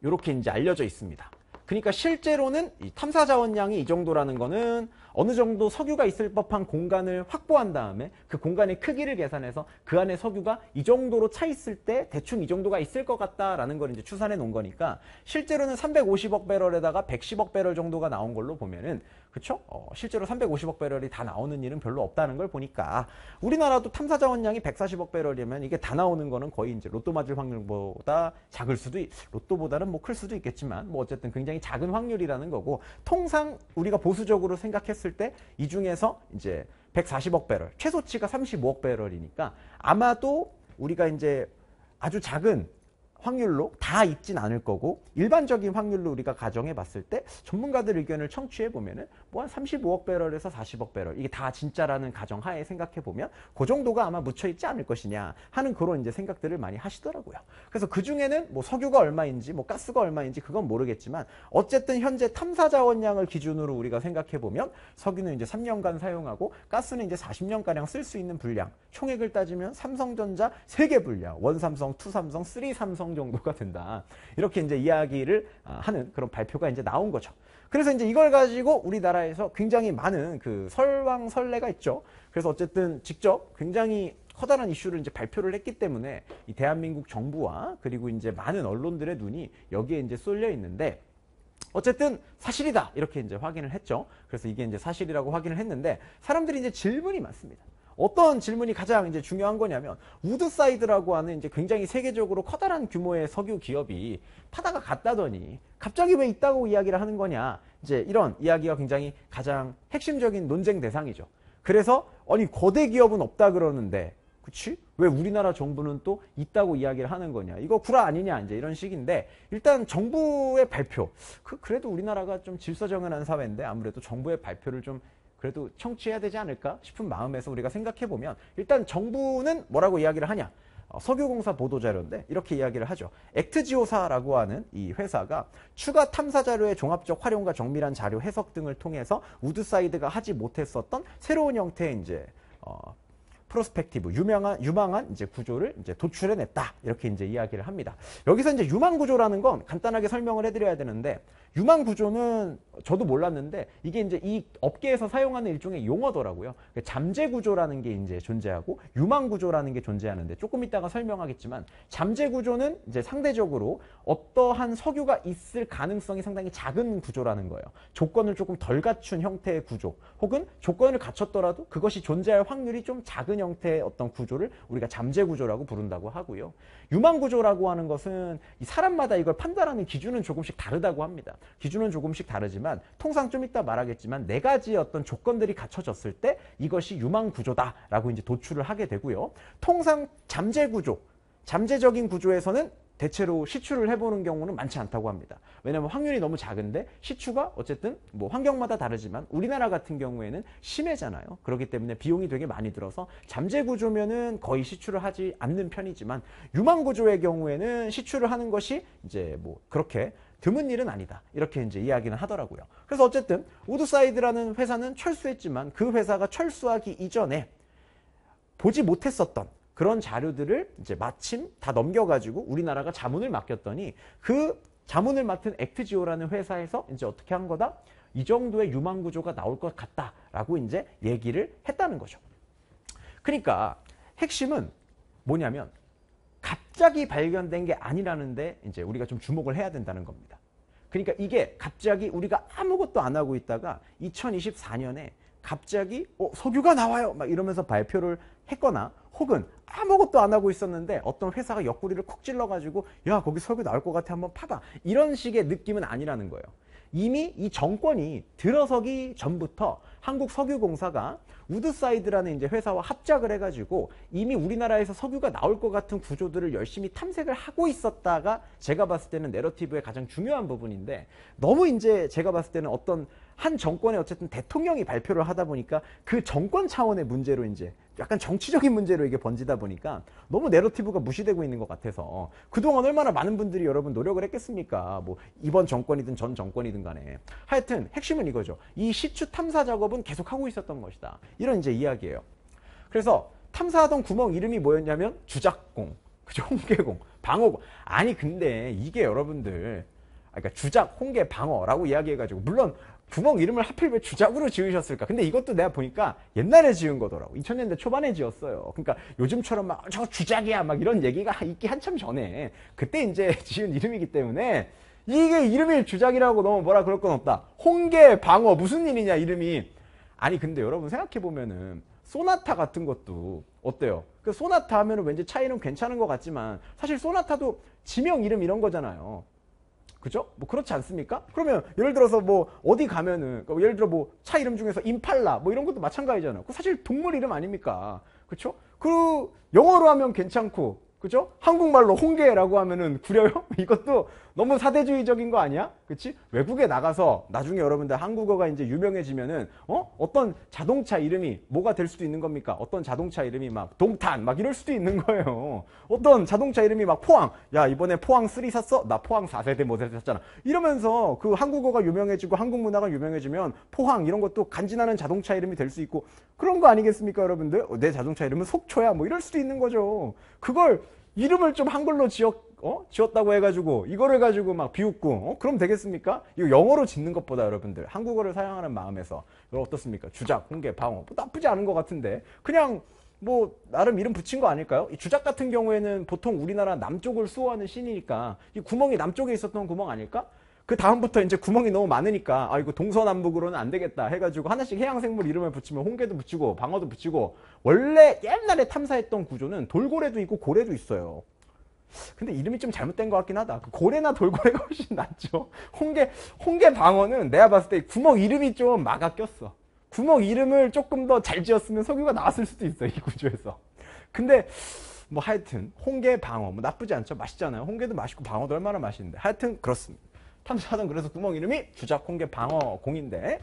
이렇게 이제 알려져 있습니다. 그러니까 실제로는 탐사 자원량이 이 정도라는 거는 어느 정도 석유가 있을 법한 공간을 확보한 다음에 그 공간의 크기를 계산해서 그 안에 석유가 이 정도로 차 있을 때 대충 이 정도가 있을 것 같다라는 걸 이제 추산해 놓은 거니까 실제로는 350억 배럴에다가 110억 배럴 정도가 나온 걸로 보면은 그렇죠? 어, 실제로 350억 배럴이 다 나오는 일은 별로 없다는 걸 보니까 우리나라도 탐사 자원량이 140억 배럴이면 이게 다 나오는 거는 거의 이제 로또 맞을 확률보다 작을 수도 있, 로또보다는 뭐 클 수도 있겠지만 뭐 어쨌든 굉장히 작은 확률이라는 거고 통상 우리가 보수적으로 생각했을 때 이 중에서 이제 140억 배럴 최소치가 35억 배럴이니까 아마도 우리가 이제 아주 작은 확률로 다 있진 않을 거고 일반적인 확률로 우리가 가정해 봤을 때 전문가들 의견을 청취해 보면은 뭐 한 35억 배럴에서 40억 배럴 이게 다 진짜라는 가정하에 생각해 보면 그 정도가 아마 묻혀 있지 않을 것이냐 하는 그런 이제 생각들을 많이 하시더라고요. 그래서 그 중에는 뭐 석유가 얼마인지 뭐 가스가 얼마인지 그건 모르겠지만 어쨌든 현재 탐사 자원량을 기준으로 우리가 생각해 보면 석유는 이제 3년간 사용하고 가스는 이제 40년 가량 쓸 수 있는 분량 총액을 따지면 삼성전자 3개 분량 원 삼성, 투 삼성, 쓰리 삼성 명 정도가 된다. 이렇게 이제 이야기를 아, 하는 그런 발표가 이제 나온 거죠. 그래서 이제 이걸 가지고 우리나라에서 굉장히 많은 그 설왕설래가 있죠. 그래서 어쨌든 직접 굉장히 커다란 이슈를 이제 발표를 했기 때문에 이 대한민국 정부와 그리고 이제 많은 언론들의 눈이 여기에 이제 쏠려 있는데 어쨌든 사실이다 이렇게 이제 확인을 했죠. 그래서 이게 이제 사실이라고 확인을 했는데 사람들이 이제 질문이 많습니다. 어떤 질문이 가장 이제 중요한 거냐면 우드사이드라고 하는 이제 굉장히 세계적으로 커다란 규모의 석유 기업이 파다가 갔다더니 갑자기 왜 있다고 이야기를 하는 거냐 이제 이런 이야기가 굉장히 가장 핵심적인 논쟁 대상이죠. 그래서 아니 거대 기업은 없다 그러는데 그치? 왜 우리나라 정부는 또 있다고 이야기를 하는 거냐. 이거 구라 아니냐, 이제 이런 식인데, 일단 정부의 발표. 그, 그래도 우리나라가 좀 질서정연한 사회인데, 아무래도 정부의 발표를 좀 그래도 청취해야 되지 않을까 싶은 마음에서 우리가 생각해 보면 일단 정부는 뭐라고 이야기를 하냐? 어, 석유공사 보도자료인데 이렇게 이야기를 하죠. 액트지오사라고 하는 이 회사가 추가 탐사자료의 종합적 활용과 정밀한 자료 해석 등을 통해서 우드사이드가 하지 못했었던 새로운 형태의 이제 어, 프로스펙티브 유명한 유망한 이제 구조를 이제 도출해냈다 이렇게 이제 이야기를 합니다. 여기서 이제 유망 구조라는 건 간단하게 설명을 해드려야 되는데 유망 구조는 저도 몰랐는데 이게 이제 이 업계에서 사용하는 일종의 용어더라고요. 그러니까 잠재 구조라는 게 이제 존재하고 유망 구조라는 게 존재하는데 조금 이따가 설명하겠지만 잠재 구조는 이제 상대적으로 어떠한 석유가 있을 가능성이 상당히 작은 구조라는 거예요. 조건을 조금 덜 갖춘 형태의 구조 혹은 조건을 갖췄더라도 그것이 존재할 확률이 좀 작은 형태의 어떤 구조를 우리가 잠재 구조라고 부른다고 하고요. 유망 구조라고 하는 것은 사람마다 이걸 판단하는 기준은 조금씩 다르다고 합니다. 기준은 조금씩 다르지만 통상 좀 이따 말하겠지만 네 가지의 어떤 조건들이 갖춰졌을 때 이것이 유망 구조다라고 이제 도출을 하게 되고요. 통상 잠재 구조, 잠재적인 구조에서는 대체로 시추를 해보는 경우는 많지 않다고 합니다. 왜냐하면 확률이 너무 작은데 시추가 어쨌든 뭐 환경마다 다르지만 우리나라 같은 경우에는 심해잖아요. 그렇기 때문에 비용이 되게 많이 들어서 잠재 구조면은 거의 시추를 하지 않는 편이지만 유망 구조의 경우에는 시추를 하는 것이 이제 뭐 그렇게 드문 일은 아니다. 이렇게 이제 이야기는 하더라고요. 그래서 어쨌든 우드사이드라는 회사는 철수했지만 그 회사가 철수하기 이전에 보지 못했었던 그런 자료들을 이제 마침 다 넘겨가지고 우리나라가 자문을 맡겼더니 그 자문을 맡은 액트지오라는 회사에서 이제 어떻게 한 거다? 이 정도의 유망 구조가 나올 것 같다라고 이제 얘기를 했다는 거죠. 그러니까 핵심은 뭐냐면 갑자기 발견된 게 아니라는데 이제 우리가 좀 주목을 해야 된다는 겁니다. 그러니까 이게 갑자기 우리가 아무것도 안 하고 있다가 2024년에 갑자기 어, 석유가 나와요 막 이러면서 발표를 했거나 혹은 아무것도 안 하고 있었는데 어떤 회사가 옆구리를 콕 찔러가지고 야 거기 석유 나올 것 같아 한번 파봐 이런 식의 느낌은 아니라는 거예요. 이미 이 정권이 들어서기 전부터 한국 석유공사가 우드사이드라는 이제 회사와 합작을 해가지고 이미 우리나라에서 석유가 나올 것 같은 구조들을 열심히 탐색을 하고 있었다가 제가 봤을 때는 내러티브의 가장 중요한 부분인데 너무 이제 제가 봤을 때는 어떤 한 정권의 어쨌든 대통령이 발표를 하다 보니까 그 정권 차원의 문제로 이제 약간 정치적인 문제로 이게 번지다 보니까 너무 내러티브가 무시되고 있는 것 같아서 어, 그동안 얼마나 많은 분들이 여러분 노력을 했겠습니까? 뭐 이번 정권이든 전 정권이든 간에 하여튼 핵심은 이거죠. 이 시추 탐사 작업은 계속하고 있었던 것이다. 이런 이제 이야기예요. 그래서 탐사하던 구멍 이름이 뭐였냐면 주작공, 그죠? 홍계공, 방어공. 아니 근데 이게 여러분들 아, 그러니까 주작, 홍계, 방어라고 이야기해가지고 물론 구멍 이름을 하필 왜 주작으로 지으셨을까? 근데 이것도 내가 보니까 옛날에 지은 거더라고. 2000년대 초반에 지었어요. 그러니까 요즘처럼 막 저 주작이야 막 이런 얘기가 있기 한참 전에 그때 이제 지은 이름이기 때문에 이게 이름이 주작이라고 너무 뭐라 그럴 건 없다. 홍계 방어 무슨 일이냐 이름이. 아니 근데 여러분 생각해 보면은 소나타 같은 것도 어때요? 그 소나타 하면은 왠지 차이는 괜찮은 것 같지만 사실 소나타도 지명 이름 이런 거잖아요. 그죠? 뭐 그렇지 않습니까? 그러면 예를 들어서 뭐 어디 가면은 그러니까 예를 들어 뭐 차 이름 중에서 임팔라 뭐 이런 것도 마찬가지잖아요. 그 사실 동물 이름 아닙니까? 그렇죠? 그 영어로 하면 괜찮고 그죠? 한국말로 홍게라고 하면은 구려요? 이것도 너무 사대주의적인 거 아니야? 그치? 외국에 나가서 나중에 여러분들 한국어가 이제 유명해지면은 어? 어떤 자동차 이름이 뭐가 될 수도 있는 겁니까? 어떤 자동차 이름이 막 동탄 막 이럴 수도 있는 거예요. 어떤 자동차 이름이 막 포항 야 이번에 포항 3 샀어? 나 포항 4세대 모델 뭐 샀잖아. 이러면서 그 한국어가 유명해지고 한국 문화가 유명해지면 포항 이런 것도 간지나는 자동차 이름이 될 수 있고 그런 거 아니겠습니까 여러분들? 내 자동차 이름은 속초야 뭐 이럴 수도 있는 거죠. 그걸 이름을 좀 한글로 지었, 어? 지었다고 해가지고 이거를 가지고 막 비웃고 어? 그럼 되겠습니까? 이거 영어로 짓는 것보다 여러분들 한국어를 사용하는 마음에서 여러 어떻습니까? 주작, 홍계, 방어 뭐 나쁘지 않은 것 같은데 그냥 뭐 나름 이름 붙인 거 아닐까요? 이 주작 같은 경우에는 보통 우리나라 남쪽을 수호하는 신이니까 이 구멍이 남쪽에 있었던 구멍 아닐까? 그 다음부터 이제 구멍이 너무 많으니까 아 이거 동서남북으로는 안 되겠다 해가지고 하나씩 해양생물 이름을 붙이면 홍게도 붙이고 방어도 붙이고 원래 옛날에 탐사했던 구조는 돌고래도 있고 고래도 있어요. 근데 이름이 좀 잘못된 것 같긴 하다. 그 고래나 돌고래가 훨씬 낫죠. 홍게 홍게 방어는 내가 봤을 때 구멍 이름이 좀 막아 꼈어. 구멍 이름을 조금 더 잘 지었으면 석유가 나왔을 수도 있어 이 구조에서. 근데 뭐 하여튼 홍게 방어 뭐 나쁘지 않죠. 맛있잖아요. 홍게도 맛있고 방어도 얼마나 맛있는데 하여튼 그렇습니다. 탐사하던 그래서 구멍 이름이 주작 공개 방어 공인데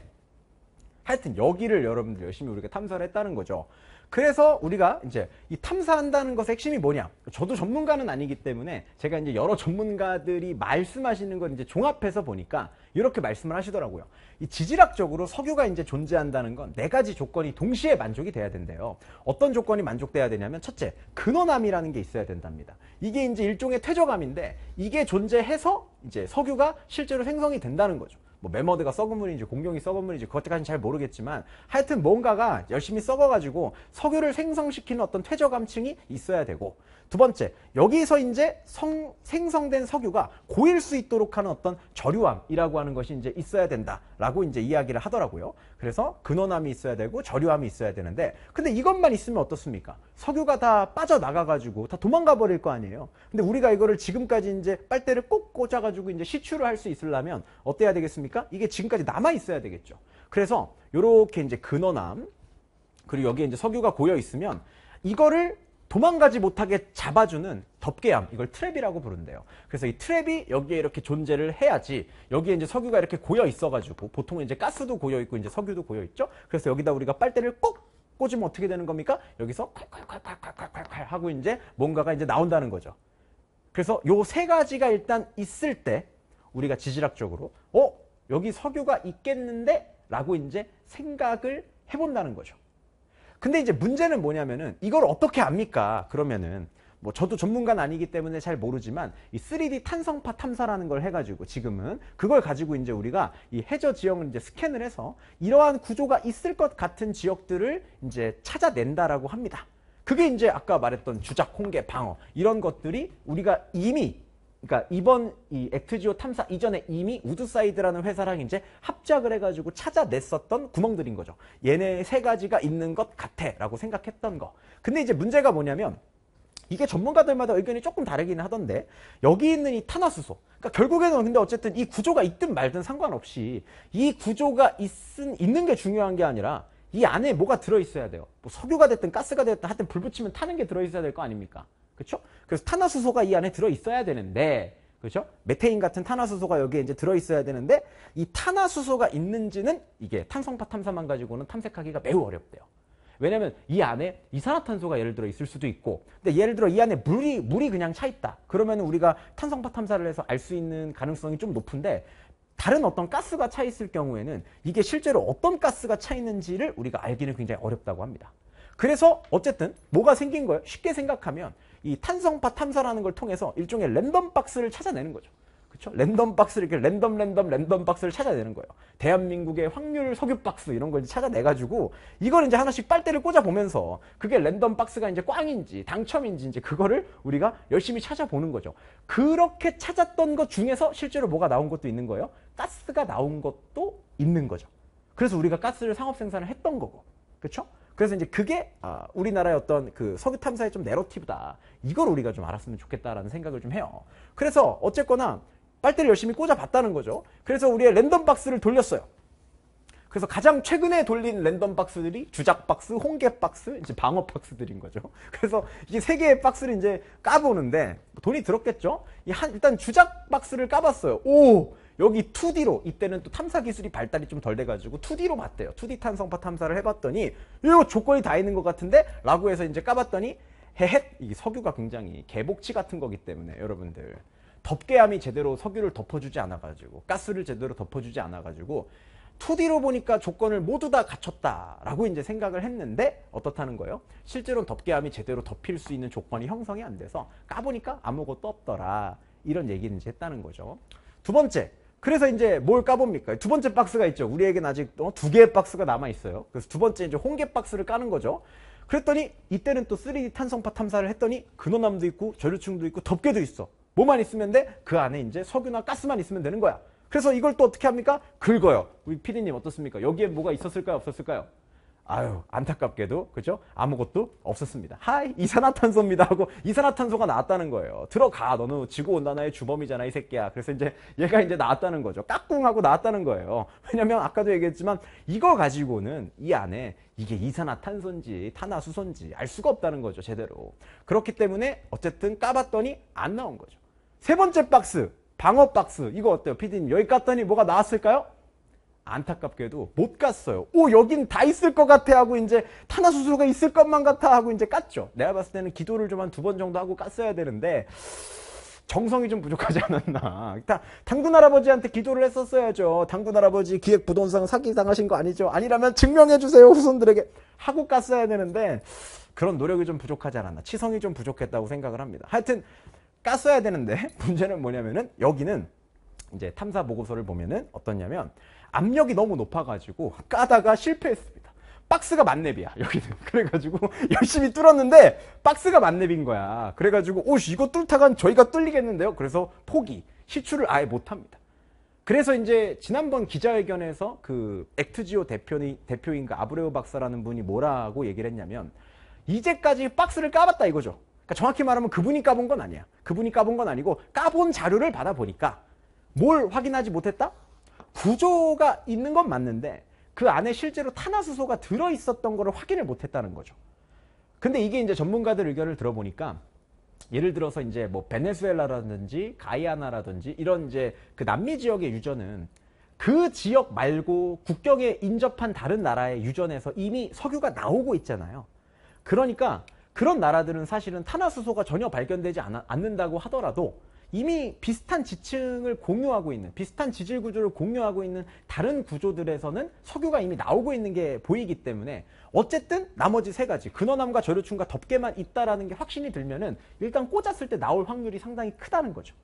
하여튼 여기를 여러분들 열심히 우리가 탐사를 했다는 거죠. 그래서 우리가 이제 이 탐사한다는 것의 핵심이 뭐냐? 저도 전문가는 아니기 때문에 제가 이제 여러 전문가들이 말씀하시는 걸 이제 종합해서 보니까 이렇게 말씀을 하시더라고요. 이 지질학적으로 석유가 이제 존재한다는 건 네 가지 조건이 동시에 만족이 돼야 된대요. 어떤 조건이 만족돼야 되냐면 첫째, 근원함이라는 게 있어야 된답니다. 이게 이제 일종의 퇴적암인데 이게 존재해서 이제 석유가 실제로 생성이 된다는 거죠. 뭐 메머드가 썩은 물인지 공룡이 썩은 물인지 그것까지는 잘 모르겠지만 하여튼 뭔가가 열심히 썩어가지고 석유를 생성시키는 어떤 퇴적암층이 있어야 되고 두 번째, 여기에서 이제 성, 생성된 석유가 고일 수 있도록 하는 어떤 저류함이라고 하는 것이 이제 있어야 된다라고 이제 이야기를 하더라고요. 그래서 근원함이 있어야 되고 저류함이 있어야 되는데, 근데 이것만 있으면 어떻습니까? 석유가 다 빠져나가가지고 다 도망가 버릴 거 아니에요. 근데 우리가 이거를 지금까지 이제 빨대를 꼭 꽂아가지고 이제 시추를 할 수 있으려면 어때야 되겠습니까? 이게 지금까지 남아 있어야 되겠죠. 그래서 이렇게 이제 근원함, 그리고 여기에 이제 석유가 고여 있으면 이거를 도망가지 못하게 잡아주는 덮개암 이걸 트랩이라고 부른대요. 그래서 이 트랩이 여기에 이렇게 존재를 해야지 여기에 이제 석유가 이렇게 고여 있어가지고 보통은 이제 가스도 고여 있고 이제 석유도 고여 있죠. 그래서 여기다 우리가 빨대를 꼭 꽂으면 어떻게 되는 겁니까? 여기서 콸콸콸콸콸콸콸 하고 이제 뭔가가 이제 나온다는 거죠. 그래서 요 세 가지가 일단 있을 때 우리가 지질학적으로 어 여기 석유가 있겠는데 라고 이제 생각을 해본다는 거죠. 근데 이제 문제는 뭐냐면은 이걸 어떻게 압니까? 그러면은 뭐 저도 전문가는 아니기 때문에 잘 모르지만 이 3D 탄성파 탐사라는 걸 해가지고 지금은 그걸 가지고 이제 우리가 이 해저 지형을 이제 스캔을 해서 이러한 구조가 있을 것 같은 지역들을 이제 찾아낸다라고 합니다. 그게 이제 아까 말했던 주작, 홍계, 방어 이런 것들이 우리가 이미 그러니까 이번 이 액트지오 탐사 이전에 이미 우드사이드라는 회사랑 이제 합작을 해가지고 찾아냈었던 구멍들인 거죠. 얘네 세 가지가 있는 것 같아라고 생각했던 거. 근데 이제 문제가 뭐냐면 이게 전문가들마다 의견이 조금 다르긴 하던데 여기 있는 이 탄화수소 그러니까 결국에는 근데 어쨌든 이 구조가 있든 말든 상관없이 이 구조가 있은, 있는 게 중요한 게 아니라 이 안에 뭐가 들어있어야 돼요 뭐 석유가 됐든 가스가 됐든 하여튼 불 붙이면 타는 게 들어있어야 될 거 아닙니까 그렇죠? 그래서 탄화수소가 이 안에 들어 있어야 되는데 그렇죠? 메테인 같은 탄화수소가 여기에 이제 들어 있어야 되는데 이 탄화수소가 있는지는 이게 탄성파 탐사만 가지고는 탐색하기가 매우 어렵대요. 왜냐면 이 안에 이산화탄소가 예를 들어 있을 수도 있고 근데 예를 들어 이 안에 물이 물이 그냥 차 있다. 그러면 우리가 탄성파 탐사를 해서 알 수 있는 가능성이 좀 높은데 다른 어떤 가스가 차 있을 경우에는 이게 실제로 어떤 가스가 차 있는지를 우리가 알기는 굉장히 어렵다고 합니다. 그래서 어쨌든 뭐가 생긴 거예요? 쉽게 생각하면 이 탄성파 탐사라는 걸 통해서 일종의 랜덤 박스를 찾아내는 거죠. 그렇죠? 랜덤 박스를 이렇게 랜덤 랜덤 랜덤 박스를 찾아내는 거예요. 대한민국의 확률 석유 박스 이런 걸 찾아내 가지고 이걸 이제 하나씩 빨대를 꽂아 보면서 그게 랜덤 박스가 이제 꽝인지 당첨인지 이제 그거를 우리가 열심히 찾아보는 거죠. 그렇게 찾았던 것 중에서 실제로 뭐가 나온 것도 있는 거예요. 가스가 나온 것도 있는 거죠. 그래서 우리가 가스를 상업 생산을 했던 거고. 그렇죠? 그래서 이제 그게 아, 우리나라의 어떤 그 석유 탐사의 좀 내러티브다. 이걸 우리가 좀 알았으면 좋겠다라는 생각을 좀 해요. 그래서 어쨌거나 빨대를 열심히 꽂아봤다는 거죠. 그래서 우리의 랜덤 박스를 돌렸어요. 그래서 가장 최근에 돌린 랜덤 박스들이 주작 박스, 홍계 박스, 이제 방어 박스들인 거죠. 그래서 이게 세 개의 박스를 이제 까보는데 돈이 들었겠죠? 이 한, 일단 주작 박스를 까봤어요. 오! 여기 2D로 이때는 또 탐사 기술이 발달이 좀 덜 돼가지고 2D로 봤대요. 2D 탄성파 탐사를 해봤더니 이거 조건이 다 있는 것 같은데? 라고 해서 이제 까봤더니 헤헷 이게 석유가 굉장히 개복치 같은 거기 때문에 여러분들 덮개함이 제대로 석유를 덮어주지 않아가지고 가스를 제대로 덮어주지 않아가지고 2D로 보니까 조건을 모두 다 갖췄다라고 이제 생각을 했는데 어떻다는 거예요? 실제로는 덮개함이 제대로 덮일 수 있는 조건이 형성이 안 돼서 까보니까 아무것도 없더라 이런 얘기를 이제 했다는 거죠. 두 번째 그래서 이제 뭘 까봅니까? 두 번째 박스가 있죠. 우리에게는 아직 어, 두 개의 박스가 남아있어요. 그래서 두 번째 이제 홍게 박스를 까는 거죠. 그랬더니 이때는 또 3D 탄성파 탐사를 했더니 근원암도 있고 저류층도 있고 덮개도 있어. 뭐만 있으면 돼? 그 안에 이제 석유나 가스만 있으면 되는 거야. 그래서 이걸 또 어떻게 합니까? 긁어요. 우리 피디님 어떻습니까? 여기에 뭐가 있었을까요? 없었을까요? 아유 안타깝게도 그죠 아무것도 없었습니다. 하이 이산화탄소입니다 하고 이산화탄소가 나왔다는 거예요. 들어가 너는 지구온난화의 주범이잖아 이 새끼야. 그래서 이제 얘가 이제 나왔다는 거죠. 깍꿍하고 나왔다는 거예요. 왜냐면 아까도 얘기했지만 이거 가지고는 이 안에 이게 이산화탄소인지 탄화수소인지 알 수가 없다는 거죠 제대로. 그렇기 때문에 어쨌든 까봤더니 안 나온 거죠. 세 번째 박스 방어 박스 이거 어때요 피디님 여기 깠더니 뭐가 나왔을까요? 안타깝게도 못 갔어요. 오, 여긴 다 있을 것 같아 하고 이제 탄화수소가 있을 것만 같아 하고 이제 깠죠. 내가 봤을 때는 기도를 좀 한 두 번 정도 하고 깠어야 되는데 정성이 좀 부족하지 않았나. 일단 당군 할아버지한테 기도를 했었어야죠. 당군 할아버지 기획 부동산 사기 당하신 거 아니죠? 아니라면 증명해 주세요 후손들에게 하고 깠어야 되는데 그런 노력이 좀 부족하지 않았나. 치성이 좀 부족했다고 생각을 합니다. 하여튼 깠어야 되는데 문제는 뭐냐면은 여기는 이제 탐사 보고서를 보면은 어떻냐면 압력이 너무 높아가지고 까다가 실패했습니다. 박스가 만렙이야 여기는 그래가지고 열심히 뚫었는데 박스가 만렙인 거야 그래가지고 오 이거 뚫다간 저희가 뚫리겠는데요 그래서 포기 시출을 아예 못합니다 그래서 이제 지난번 기자회견에서 그 액트지오 대표인, 대표인 그 아브레오 박사라는 분이 뭐라고 얘기를 했냐면 이제까지 박스를 까봤다 이거죠 그러니까 정확히 말하면 그분이 까본 건 아니야 그분이 까본 건 아니고 까본 자료를 받아보니까 뭘 확인하지 못했다? 구조가 있는 건 맞는데 그 안에 실제로 탄화수소가 들어 있었던 것을 확인을 못 했다는 거죠. 근데 이게 이제 전문가들 의견을 들어보니까 예를 들어서 이제 뭐 베네수엘라라든지 가이아나라든지 이런 이제 그 남미 지역의 유전은 그 지역 말고 국경에 인접한 다른 나라의 유전에서 이미 석유가 나오고 있잖아요. 그러니까 그런 나라들은 사실은 탄화수소가 전혀 발견되지 않는다고 하더라도 이미 비슷한 지층을 공유하고 있는 비슷한 지질 구조를 공유하고 있는 다른 구조들에서는 석유가 이미 나오고 있는 게 보이기 때문에 어쨌든 나머지 세 가지 근원함과 저류층과 덮개만 있다라는 게 확신이 들면은 일단 꽂았을 때 나올 확률이 상당히 크다는 거죠.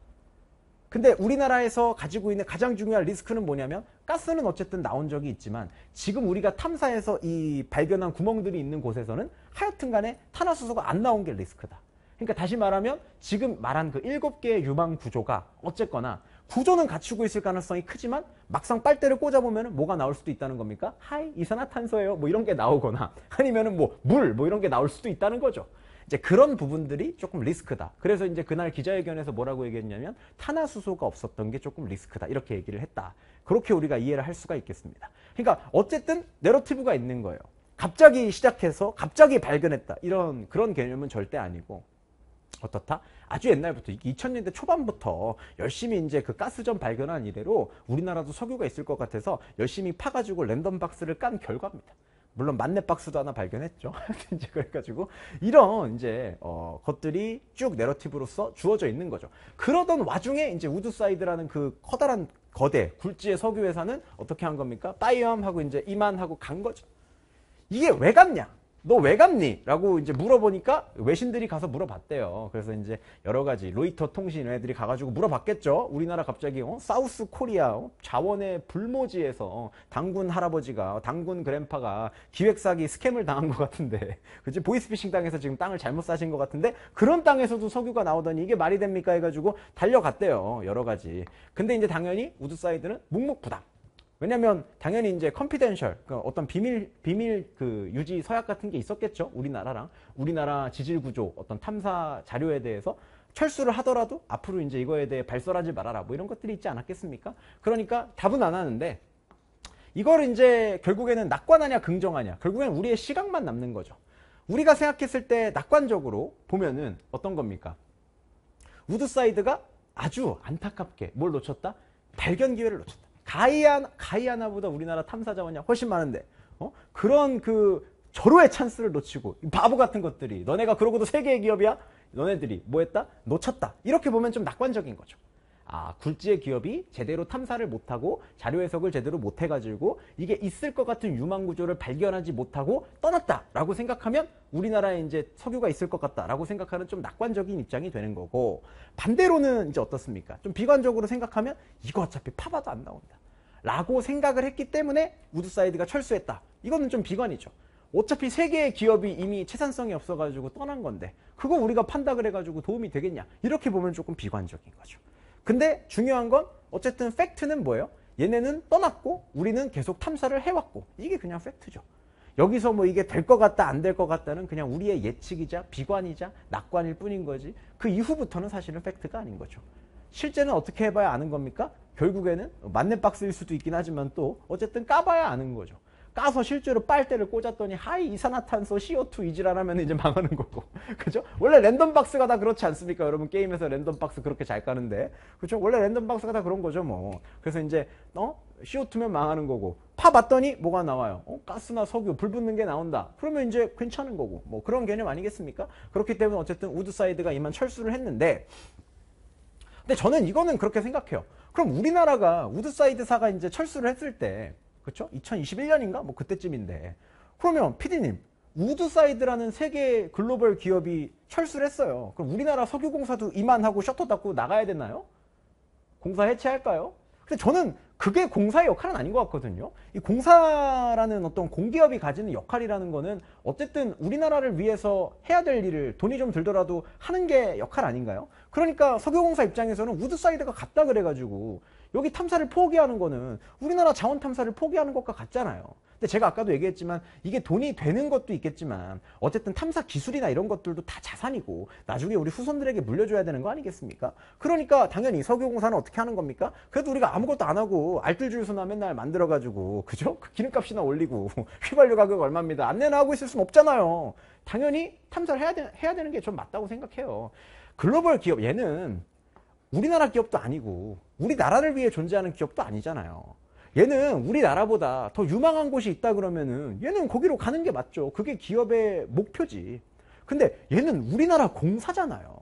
근데 우리나라에서 가지고 있는 가장 중요한 리스크는 뭐냐면 가스는 어쨌든 나온 적이 있지만 지금 우리가 탐사해서 이 발견한 구멍들이 있는 곳에서는 하여튼간에 탄화수소가 안 나온 게 리스크다. 그러니까 다시 말하면 지금 말한 그 일곱 개의 유망 구조가 어쨌거나 구조는 갖추고 있을 가능성이 크지만 막상 빨대를 꽂아보면 뭐가 나올 수도 있다는 겁니까? 하이 이산화탄소예요 뭐 이런 게 나오거나 아니면 은 뭐물뭐 뭐 이런 게 나올 수도 있다는 거죠 이제 그런 부분들이 조금 리스크다 그래서 이제 그날 기자회견에서 뭐라고 얘기했냐면 탄화수소가 없었던 게 조금 리스크다 이렇게 얘기를 했다 그렇게 우리가 이해를 할 수가 있겠습니다 그러니까 어쨌든 내러티브가 있는 거예요 갑자기 시작해서 갑자기 발견했다 이런 그런 개념은 절대 아니고 어떻다? 아주 옛날부터 2000년대 초반부터 열심히 이제 그 가스전 발견한 이래로 우리나라도 석유가 있을 것 같아서 열심히 파가지고 랜덤 박스를 깐 결과입니다. 물론 만렙 박스도 하나 발견했죠. 이제 그래가지고 이런 이제 어 것들이 쭉 내러티브로서 주어져 있는 거죠. 그러던 와중에 이제 우드사이드라는 그 커다란 거대 굴지의 석유 회사는 어떻게 한 겁니까? 빠이엄 하고 이제 이만 하고 간 거죠. 이게 왜 갔냐? 너왜 갔니? 라고 이제 물어보니까 외신들이 가서 물어봤대요. 그래서 이제 여러 가지 로이터 통신 애들이 가가지고 물어봤겠죠. 우리나라 갑자기 어? 사우스 코리아 어? 자원의 불모지에서 어? 당군 할아버지가 어? 당군 그랜파가 기획 사기 스캠을 당한 것 같은데, 그치 보이스피싱 당해서 지금 땅을 잘못 사신 것 같은데 그런 땅에서도 석유가 나오더니 이게 말이 됩니까 해가지고 달려갔대요. 여러 가지. 근데 이제 당연히 우드 사이드는 묵묵부답. 왜냐면 당연히 이제 컴피덴셜 그러니까 어떤 비밀 비밀 그 유지 서약 같은 게 있었겠죠 우리나라랑 우리나라 지질 구조 어떤 탐사 자료에 대해서 철수를 하더라도 앞으로 이제 이거에 대해 발설하지 말아라 뭐 이런 것들이 있지 않았겠습니까 그러니까 답은 안 하는데 이걸 이제 결국에는 낙관하냐 긍정하냐 결국엔 우리의 시각만 남는 거죠 우리가 생각했을 때 낙관적으로 보면은 어떤 겁니까 우드사이드가 아주 안타깝게 뭘 놓쳤다 발견 기회를 놓쳤다 가이아, 나 가이아나보다 우리나라 탐사 자원이 훨씬 많은데 어? 그런 그 절호의 찬스를 놓치고 바보 같은 것들이 너네가 그러고도 세계의 기업이야? 너네들이 뭐 했다? 놓쳤다. 이렇게 보면 좀 낙관적인 거죠. 아 굴지의 기업이 제대로 탐사를 못하고 자료 해석을 제대로 못해가지고 이게 있을 것 같은 유망 구조를 발견하지 못하고 떠났다라고 생각하면 우리나라에 이제 석유가 있을 것 같다라고 생각하는 좀 낙관적인 입장이 되는 거고 반대로는 이제 어떻습니까? 좀 비관적으로 생각하면 이거 어차피 파봐도 안나옵니다 라고 생각을 했기 때문에 우드사이드가 철수했다. 이거는 좀 비관이죠. 어차피 세계의 기업이 이미 채산성이 없어가지고 떠난 건데 그거 우리가 판다 그래가지고 도움이 되겠냐 이렇게 보면 조금 비관적인 거죠. 근데 중요한 건 어쨌든 팩트는 뭐예요? 얘네는 떠났고 우리는 계속 탐사를 해왔고 이게 그냥 팩트죠. 여기서 뭐 이게 될 것 같다 안 될 것 같다는 그냥 우리의 예측이자 비관이자 낙관일 뿐인 거지 그 이후부터는 사실은 팩트가 아닌 거죠. 실제는 어떻게 해봐야 아는 겁니까? 결국에는 맞는 박스일 수도 있긴 하지만 또 어쨌든 까봐야 아는 거죠. 까서 실제로 빨대를 꽂았더니 하이 이산화탄소 CO2 이지랄하면 이제 망하는 거고 그죠? 원래 랜덤박스가 다 그렇지 않습니까? 여러분 게임에서 랜덤박스 그렇게 잘 까는데 그죠? 원래 랜덤박스가 다 그런 거죠 뭐 그래서 이제 어? CO2면 망하는 거고 파봤더니 뭐가 나와요? 어? 가스나 석유, 불 붙는 게 나온다. 그러면 이제 괜찮은 거고 뭐 그런 개념 아니겠습니까? 그렇기 때문에 어쨌든 우드사이드가 이만 철수를 했는데 근데 저는 이거는 그렇게 생각해요. 그럼 우리나라가 우드사이드사가 이제 철수를 했을 때 그렇죠? 2021년인가? 뭐 그때쯤인데. 그러면 피디님 우드사이드라는 세계 글로벌 기업이 철수를 했어요. 그럼 우리나라 석유공사도 이만하고 셔터 닫고 나가야 되나요? 공사 해체할까요? 근데 저는 그게 공사의 역할은 아닌 것 같거든요. 이 공사라는 어떤 공기업이 가지는 역할이라는 거는 어쨌든 우리나라를 위해서 해야 될 일을 돈이 좀 들더라도 하는 게 역할 아닌가요? 그러니까 석유공사 입장에서는 우드사이드가 같다 그래가지고 여기 탐사를 포기하는 거는 우리나라 자원 탐사를 포기하는 것과 같잖아요. 근데 제가 아까도 얘기했지만 이게 돈이 되는 것도 있겠지만 어쨌든 탐사 기술이나 이런 것들도 다 자산이고 나중에 우리 후손들에게 물려줘야 되는 거 아니겠습니까? 그러니까 당연히 석유공사는 어떻게 하는 겁니까? 그래도 우리가 아무것도 안 하고 알뜰주유소나 맨날 만들어가지고 그죠? 그 기름값이나 올리고 휘발유 가격 얼마입니다. 안내나 하고 있을 수는 없잖아요. 당연히 탐사를 해야, 되, 해야 되는 게 좀 맞다고 생각해요. 글로벌 기업 얘는 우리나라 기업도 아니고 우리나라를 위해 존재하는 기업도 아니잖아요. 얘는 우리나라보다 더 유망한 곳이 있다 그러면은 얘는 거기로 가는 게 맞죠. 그게 기업의 목표지. 근데 얘는 우리나라 공사잖아요.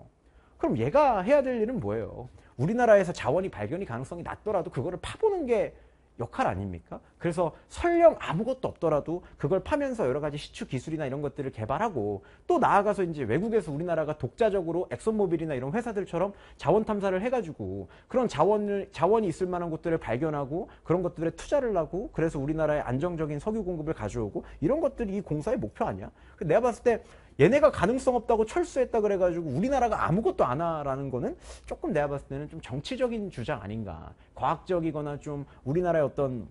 그럼 얘가 해야 될 일은 뭐예요? 우리나라에서 자원이 발견이 가능성이 낮더라도 그거를 파보는 게 역할 아닙니까? 그래서 설령 아무것도 없더라도 그걸 파면서 여러 가지 시추 기술이나 이런 것들을 개발하고 또 나아가서 이제 외국에서 우리나라가 독자적으로 엑소모빌이나 이런 회사들처럼 자원 탐사를 해가지고 그런 자원을 자원이 있을 만한 곳들을 발견하고 그런 것들에 투자를 하고 그래서 우리나라의 안정적인 석유 공급을 가져오고 이런 것들이 이 공사의 목표 아니야? 내가 봤을 때 얘네가 가능성 없다고 철수했다 그래가지고 우리나라가 아무것도 안 하라는 거는 조금 내가 봤을 때는 좀 정치적인 주장 아닌가. 과학적이거나 좀 우리나라의 어떤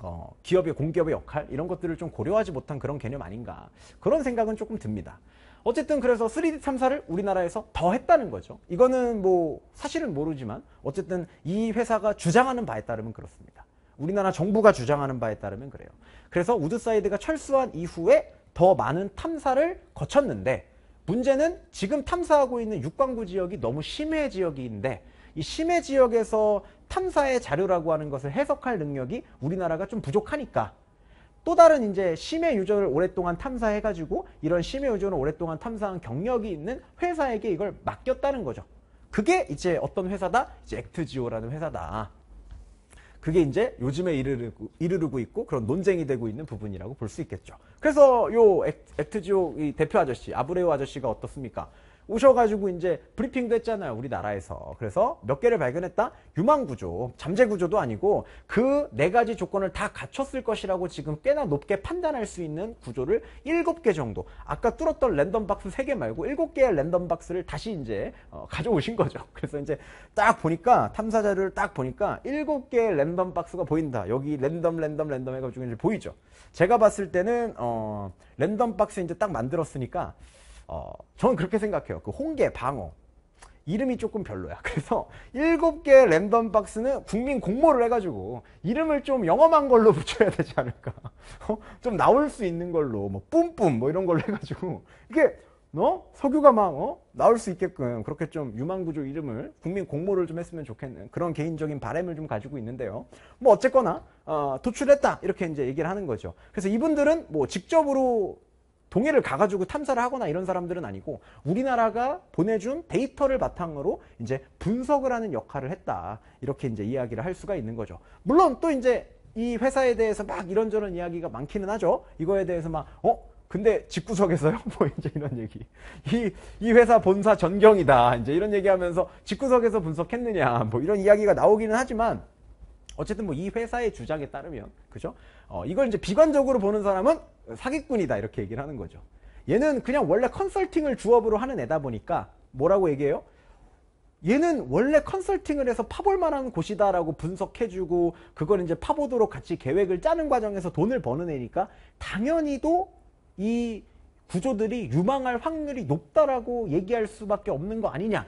어, 기업의 공기업의 역할 이런 것들을 좀 고려하지 못한 그런 개념 아닌가 그런 생각은 조금 듭니다. 어쨌든 그래서 3D 탐사를 우리나라에서 더 했다는 거죠. 이거는 뭐 사실은 모르지만 어쨌든 이 회사가 주장하는 바에 따르면 그렇습니다. 우리나라 정부가 주장하는 바에 따르면 그래요. 그래서 우드사이드가 철수한 이후에 더 많은 탐사를 거쳤는데 문제는 지금 탐사하고 있는 육광구 지역이 너무 심해 지역인데 이 심해 지역에서 탐사의 자료라고 하는 것을 해석할 능력이 우리나라가 좀 부족하니까 또 다른 이제 심해 유저를 오랫동안 탐사해가지고 이런 심해 유저를 오랫동안 탐사한 경력이 있는 회사에게 이걸 맡겼다는 거죠. 그게 이제 어떤 회사다? 이제 액트지오라는 회사다. 그게 이제 요즘에 이르르고, 이르르고 있고 그런 논쟁이 되고 있는 부분이라고 볼 수 있겠죠. 그래서 요 액, 트지오 대표 아저씨, 아브레오 아저씨가 어떻습니까? 오셔가지고 이제 브리핑도 했잖아요. 우리나라에서. 그래서 몇 개를 발견했다? 유망구조, 잠재구조도 아니고 그 네 가지 조건을 다 갖췄을 것이라고 지금 꽤나 높게 판단할 수 있는 구조를 일곱 개 정도. 아까 뚫었던 랜덤 박스 세 개 말고 일곱 개의 랜덤 박스를 다시 이제 어, 가져오신 거죠. 그래서 이제 딱 보니까 탐사자를 딱 보니까 일곱 개의 랜덤 박스가 보인다. 여기 랜덤, 랜덤, 랜덤 해가지고 이제 보이죠. 제가 봤을 때는 어, 랜덤 박스 이제 딱 만들었으니까 어, 저는 그렇게 생각해요. 그홍계 방어. 이름이 조금 별로야. 그래서 일곱 개 랜덤 박스는 국민 공모를 해가지고 이름을 좀 영험한 걸로 붙여야 되지 않을까. 어? 좀 나올 수 있는 걸로, 뭐, 뿜뿜, 뭐 이런 걸로 해가지고. 이게, 어? 석유가 막, 어? 나올 수 있게끔 그렇게 좀 유망구조 이름을 국민 공모를 좀 했으면 좋겠는 그런 개인적인 바램을 좀 가지고 있는데요. 뭐, 어쨌거나, 어, 도출했다. 이렇게 이제 얘기를 하는 거죠. 그래서 이분들은 뭐 직접으로 동해를 가가지고 탐사를 하거나 이런 사람들은 아니고 우리나라가 보내준 데이터를 바탕으로 이제 분석을 하는 역할을 했다. 이렇게 이제 이야기를 할 수가 있는 거죠. 물론 또 이제 이 회사에 대해서 막 이런저런 이야기가 많기는 하죠. 이거에 대해서 막, 어? 근데 직구석에서요뭐 이제 이런 얘기. 이, 이 회사 본사 전경이다. 이제 이런 얘기 하면서 직구석에서 분석했느냐. 뭐 이런 이야기가 나오기는 하지만 어쨌든 뭐 이 회사의 주장에 따르면 그죠? 어, 이걸 이제 비관적으로 보는 사람은 사기꾼이다 이렇게 얘기를 하는 거죠. 얘는 그냥 원래 컨설팅을 주업으로 하는 애다 보니까 뭐라고 얘기해요? 얘는 원래 컨설팅을 해서 파볼 만한 곳이다라고 분석해주고 그걸 이제 파보도록 같이 계획을 짜는 과정에서 돈을 버는 애니까 당연히도 이 구조들이 유망할 확률이 높다라고 얘기할 수밖에 없는 거 아니냐.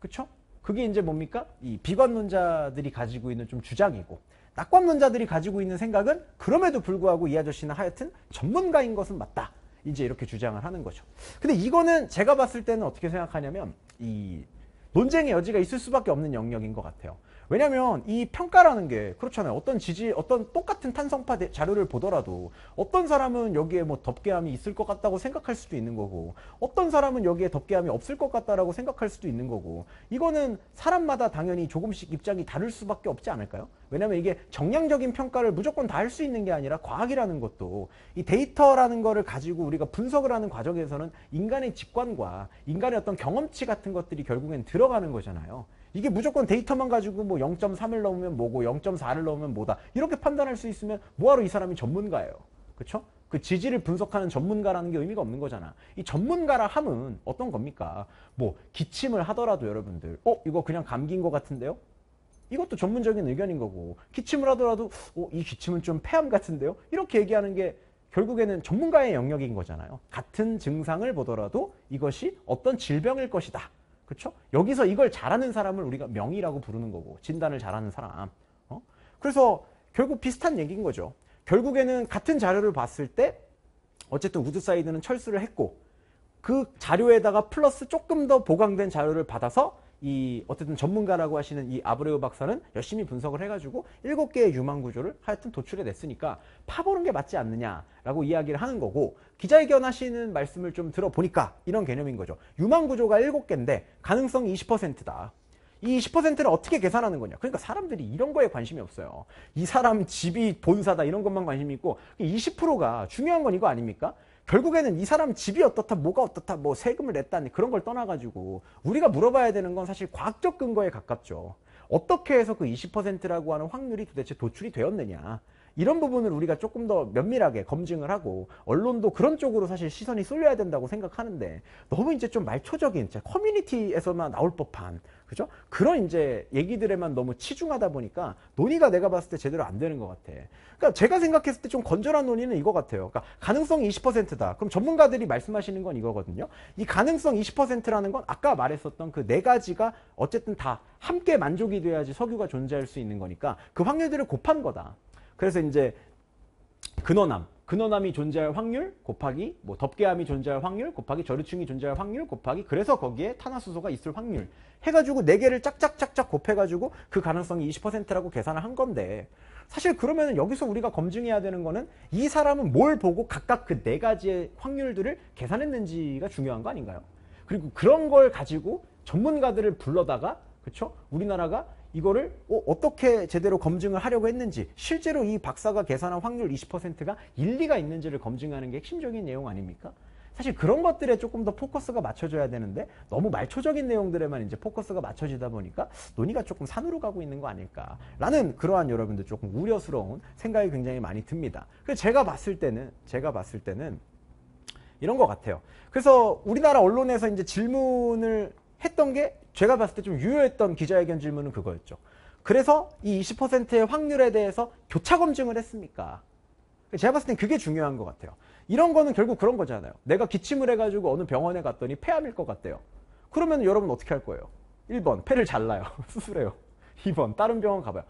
그쵸? 그게 이제 뭡니까? 이 비관론자들이 가지고 있는 좀 주장이고 낙관론자들이 가지고 있는 생각은 그럼에도 불구하고 이 아저씨는 하여튼 전문가인 것은 맞다. 이제 이렇게 주장을 하는 거죠. 근데 이거는 제가 봤을 때는 어떻게 생각하냐면 이 논쟁의 여지가 있을 수밖에 없는 영역인 것 같아요. 왜냐하면 이 평가라는 게 그렇잖아요. 어떤 지지, 어떤 똑같은 탄성파 자료를 보더라도 어떤 사람은 여기에 뭐 덮개함이 있을 것 같다고 생각할 수도 있는 거고 어떤 사람은 여기에 덮개함이 없을 것 같다라고 생각할 수도 있는 거고 이거는 사람마다 당연히 조금씩 입장이 다를 수밖에 없지 않을까요? 왜냐면 이게 정량적인 평가를 무조건 다 할 수 있는 게 아니라 과학이라는 것도 이 데이터라는 거를 가지고 우리가 분석을 하는 과정에서는 인간의 직관과 인간의 어떤 경험치 같은 것들이 결국엔 들어가는 거잖아요. 이게 무조건 데이터만 가지고 뭐 0.3을 넣으면 뭐고 0.4를 넣으면 뭐다 이렇게 판단할 수 있으면 뭐하러 이 사람이 전문가예요 그쵸? 그 지지를 분석하는 전문가라는 게 의미가 없는 거잖아 이 전문가라 함은 어떤 겁니까? 뭐 기침을 하더라도 여러분들 어? 이거 그냥 감기인 것 같은데요? 이것도 전문적인 의견인 거고 기침을 하더라도 어? 이 기침은 좀 폐암 같은데요? 이렇게 얘기하는 게 결국에는 전문가의 영역인 거잖아요 같은 증상을 보더라도 이것이 어떤 질병일 것이다 그렇죠? 여기서 이걸 잘하는 사람을 우리가 명의라고 부르는 거고 진단을 잘하는 사람. 어? 그래서 결국 비슷한 얘기인 거죠. 결국에는 같은 자료를 봤을 때 어쨌든 우드사이드는 철수를 했고 그 자료에다가 플러스 조금 더 보강된 자료를 받아서 이 어쨌든 전문가라고 하시는 이 아브레우 박사는 열심히 분석을 해가지고 일곱 개의 유망 구조를 하여튼 도출해 냈으니까 파보는 게 맞지 않느냐라고 이야기를 하는 거고 기자회견 하시는 말씀을 좀 들어보니까 이런 개념인 거죠. 유망 구조가 일곱 개인데 가능성이 20%다. 이2 0는 어떻게 계산하는 거냐. 그러니까 사람들이 이런 거에 관심이 없어요. 이 사람 집이 본사다 이런 것만 관심이 있고 20%가 중요한 건 이거 아닙니까? 결국에는 이 사람 집이 어떻다, 뭐가 어떻다, 뭐 세금을 냈다, 그런 걸 떠나가지고 우리가 물어봐야 되는 건 사실 과학적 근거에 가깝죠. 어떻게 해서 그 20%라고 하는 확률이 도대체 도출이 되었느냐. 이런 부분을 우리가 조금 더 면밀하게 검증을 하고 언론도 그런 쪽으로 사실 시선이 쏠려야 된다고 생각하는데 너무 이제 좀 말초적인 커뮤니티에서만 나올 법한 그죠? 그런 이제 얘기들에만 너무 치중하다 보니까 논의가 내가 봤을 때 제대로 안 되는 것 같아. 그러니까 제가 생각했을 때 좀 건전한 논의는 이거 같아요. 그러니까 가능성 20%다. 그럼 전문가들이 말씀하시는 건 이거거든요. 이 가능성 20%라는 건 아까 말했었던 그 네 가지가 어쨌든 다 함께 만족이 돼야지 석유가 존재할 수 있는 거니까 그 확률들을 곱한 거다. 그래서 이제 근원함, 근원함이 존재할 확률 곱하기 뭐덮개암이 존재할 확률 곱하기 저류층이 존재할 확률 곱하기 그래서 거기에 탄화수소가 있을 확률 해가지고 4개를 짝짝짝짝 곱해가지고 그 가능성이 20%라고 계산을 한 건데 사실 그러면 여기서 우리가 검증해야 되는 거는 이 사람은 뭘 보고 각각 그4 가지의 확률들을 계산했는지가 중요한 거 아닌가요? 그리고 그런 걸 가지고 전문가들을 불러다가 그쵸? 우리나라가 이거를 어, 떻게 제대로 검증을 하려고 했는지 실제로 이 박사가 계산한 확률 20%가 일리가 있는지를 검증하는 게 핵심적인 내용 아닙니까? 사실 그런 것들에 조금 더 포커스가 맞춰져야 되는데 너무 말초적인 내용들에만 이제 포커스가 맞춰지다 보니까 논의가 조금 산으로 가고 있는 거 아닐까라는 그러한 여러분들 조금 우려스러운 생각이 굉장히 많이 듭니다. 그래서 제가 봤을 때는 제가 봤을 때는 이런 것 같아요. 그래서 우리나라 언론에서 이제 질문을 했던 게 제가 봤을 때 좀 유효했던 기자회견 질문은 그거였죠. 그래서 이 20%의 확률에 대해서 교차 검증을 했습니까? 제가 봤을 땐 그게 중요한 것 같아요. 이런 거는 결국 그런 거잖아요. 내가 기침을 해가지고 어느 병원에 갔더니 폐암일 것 같대요. 그러면 여러분 어떻게 할 거예요? 1번, 폐를 잘라요. 수술해요. 2번, 다른 병원 가봐요.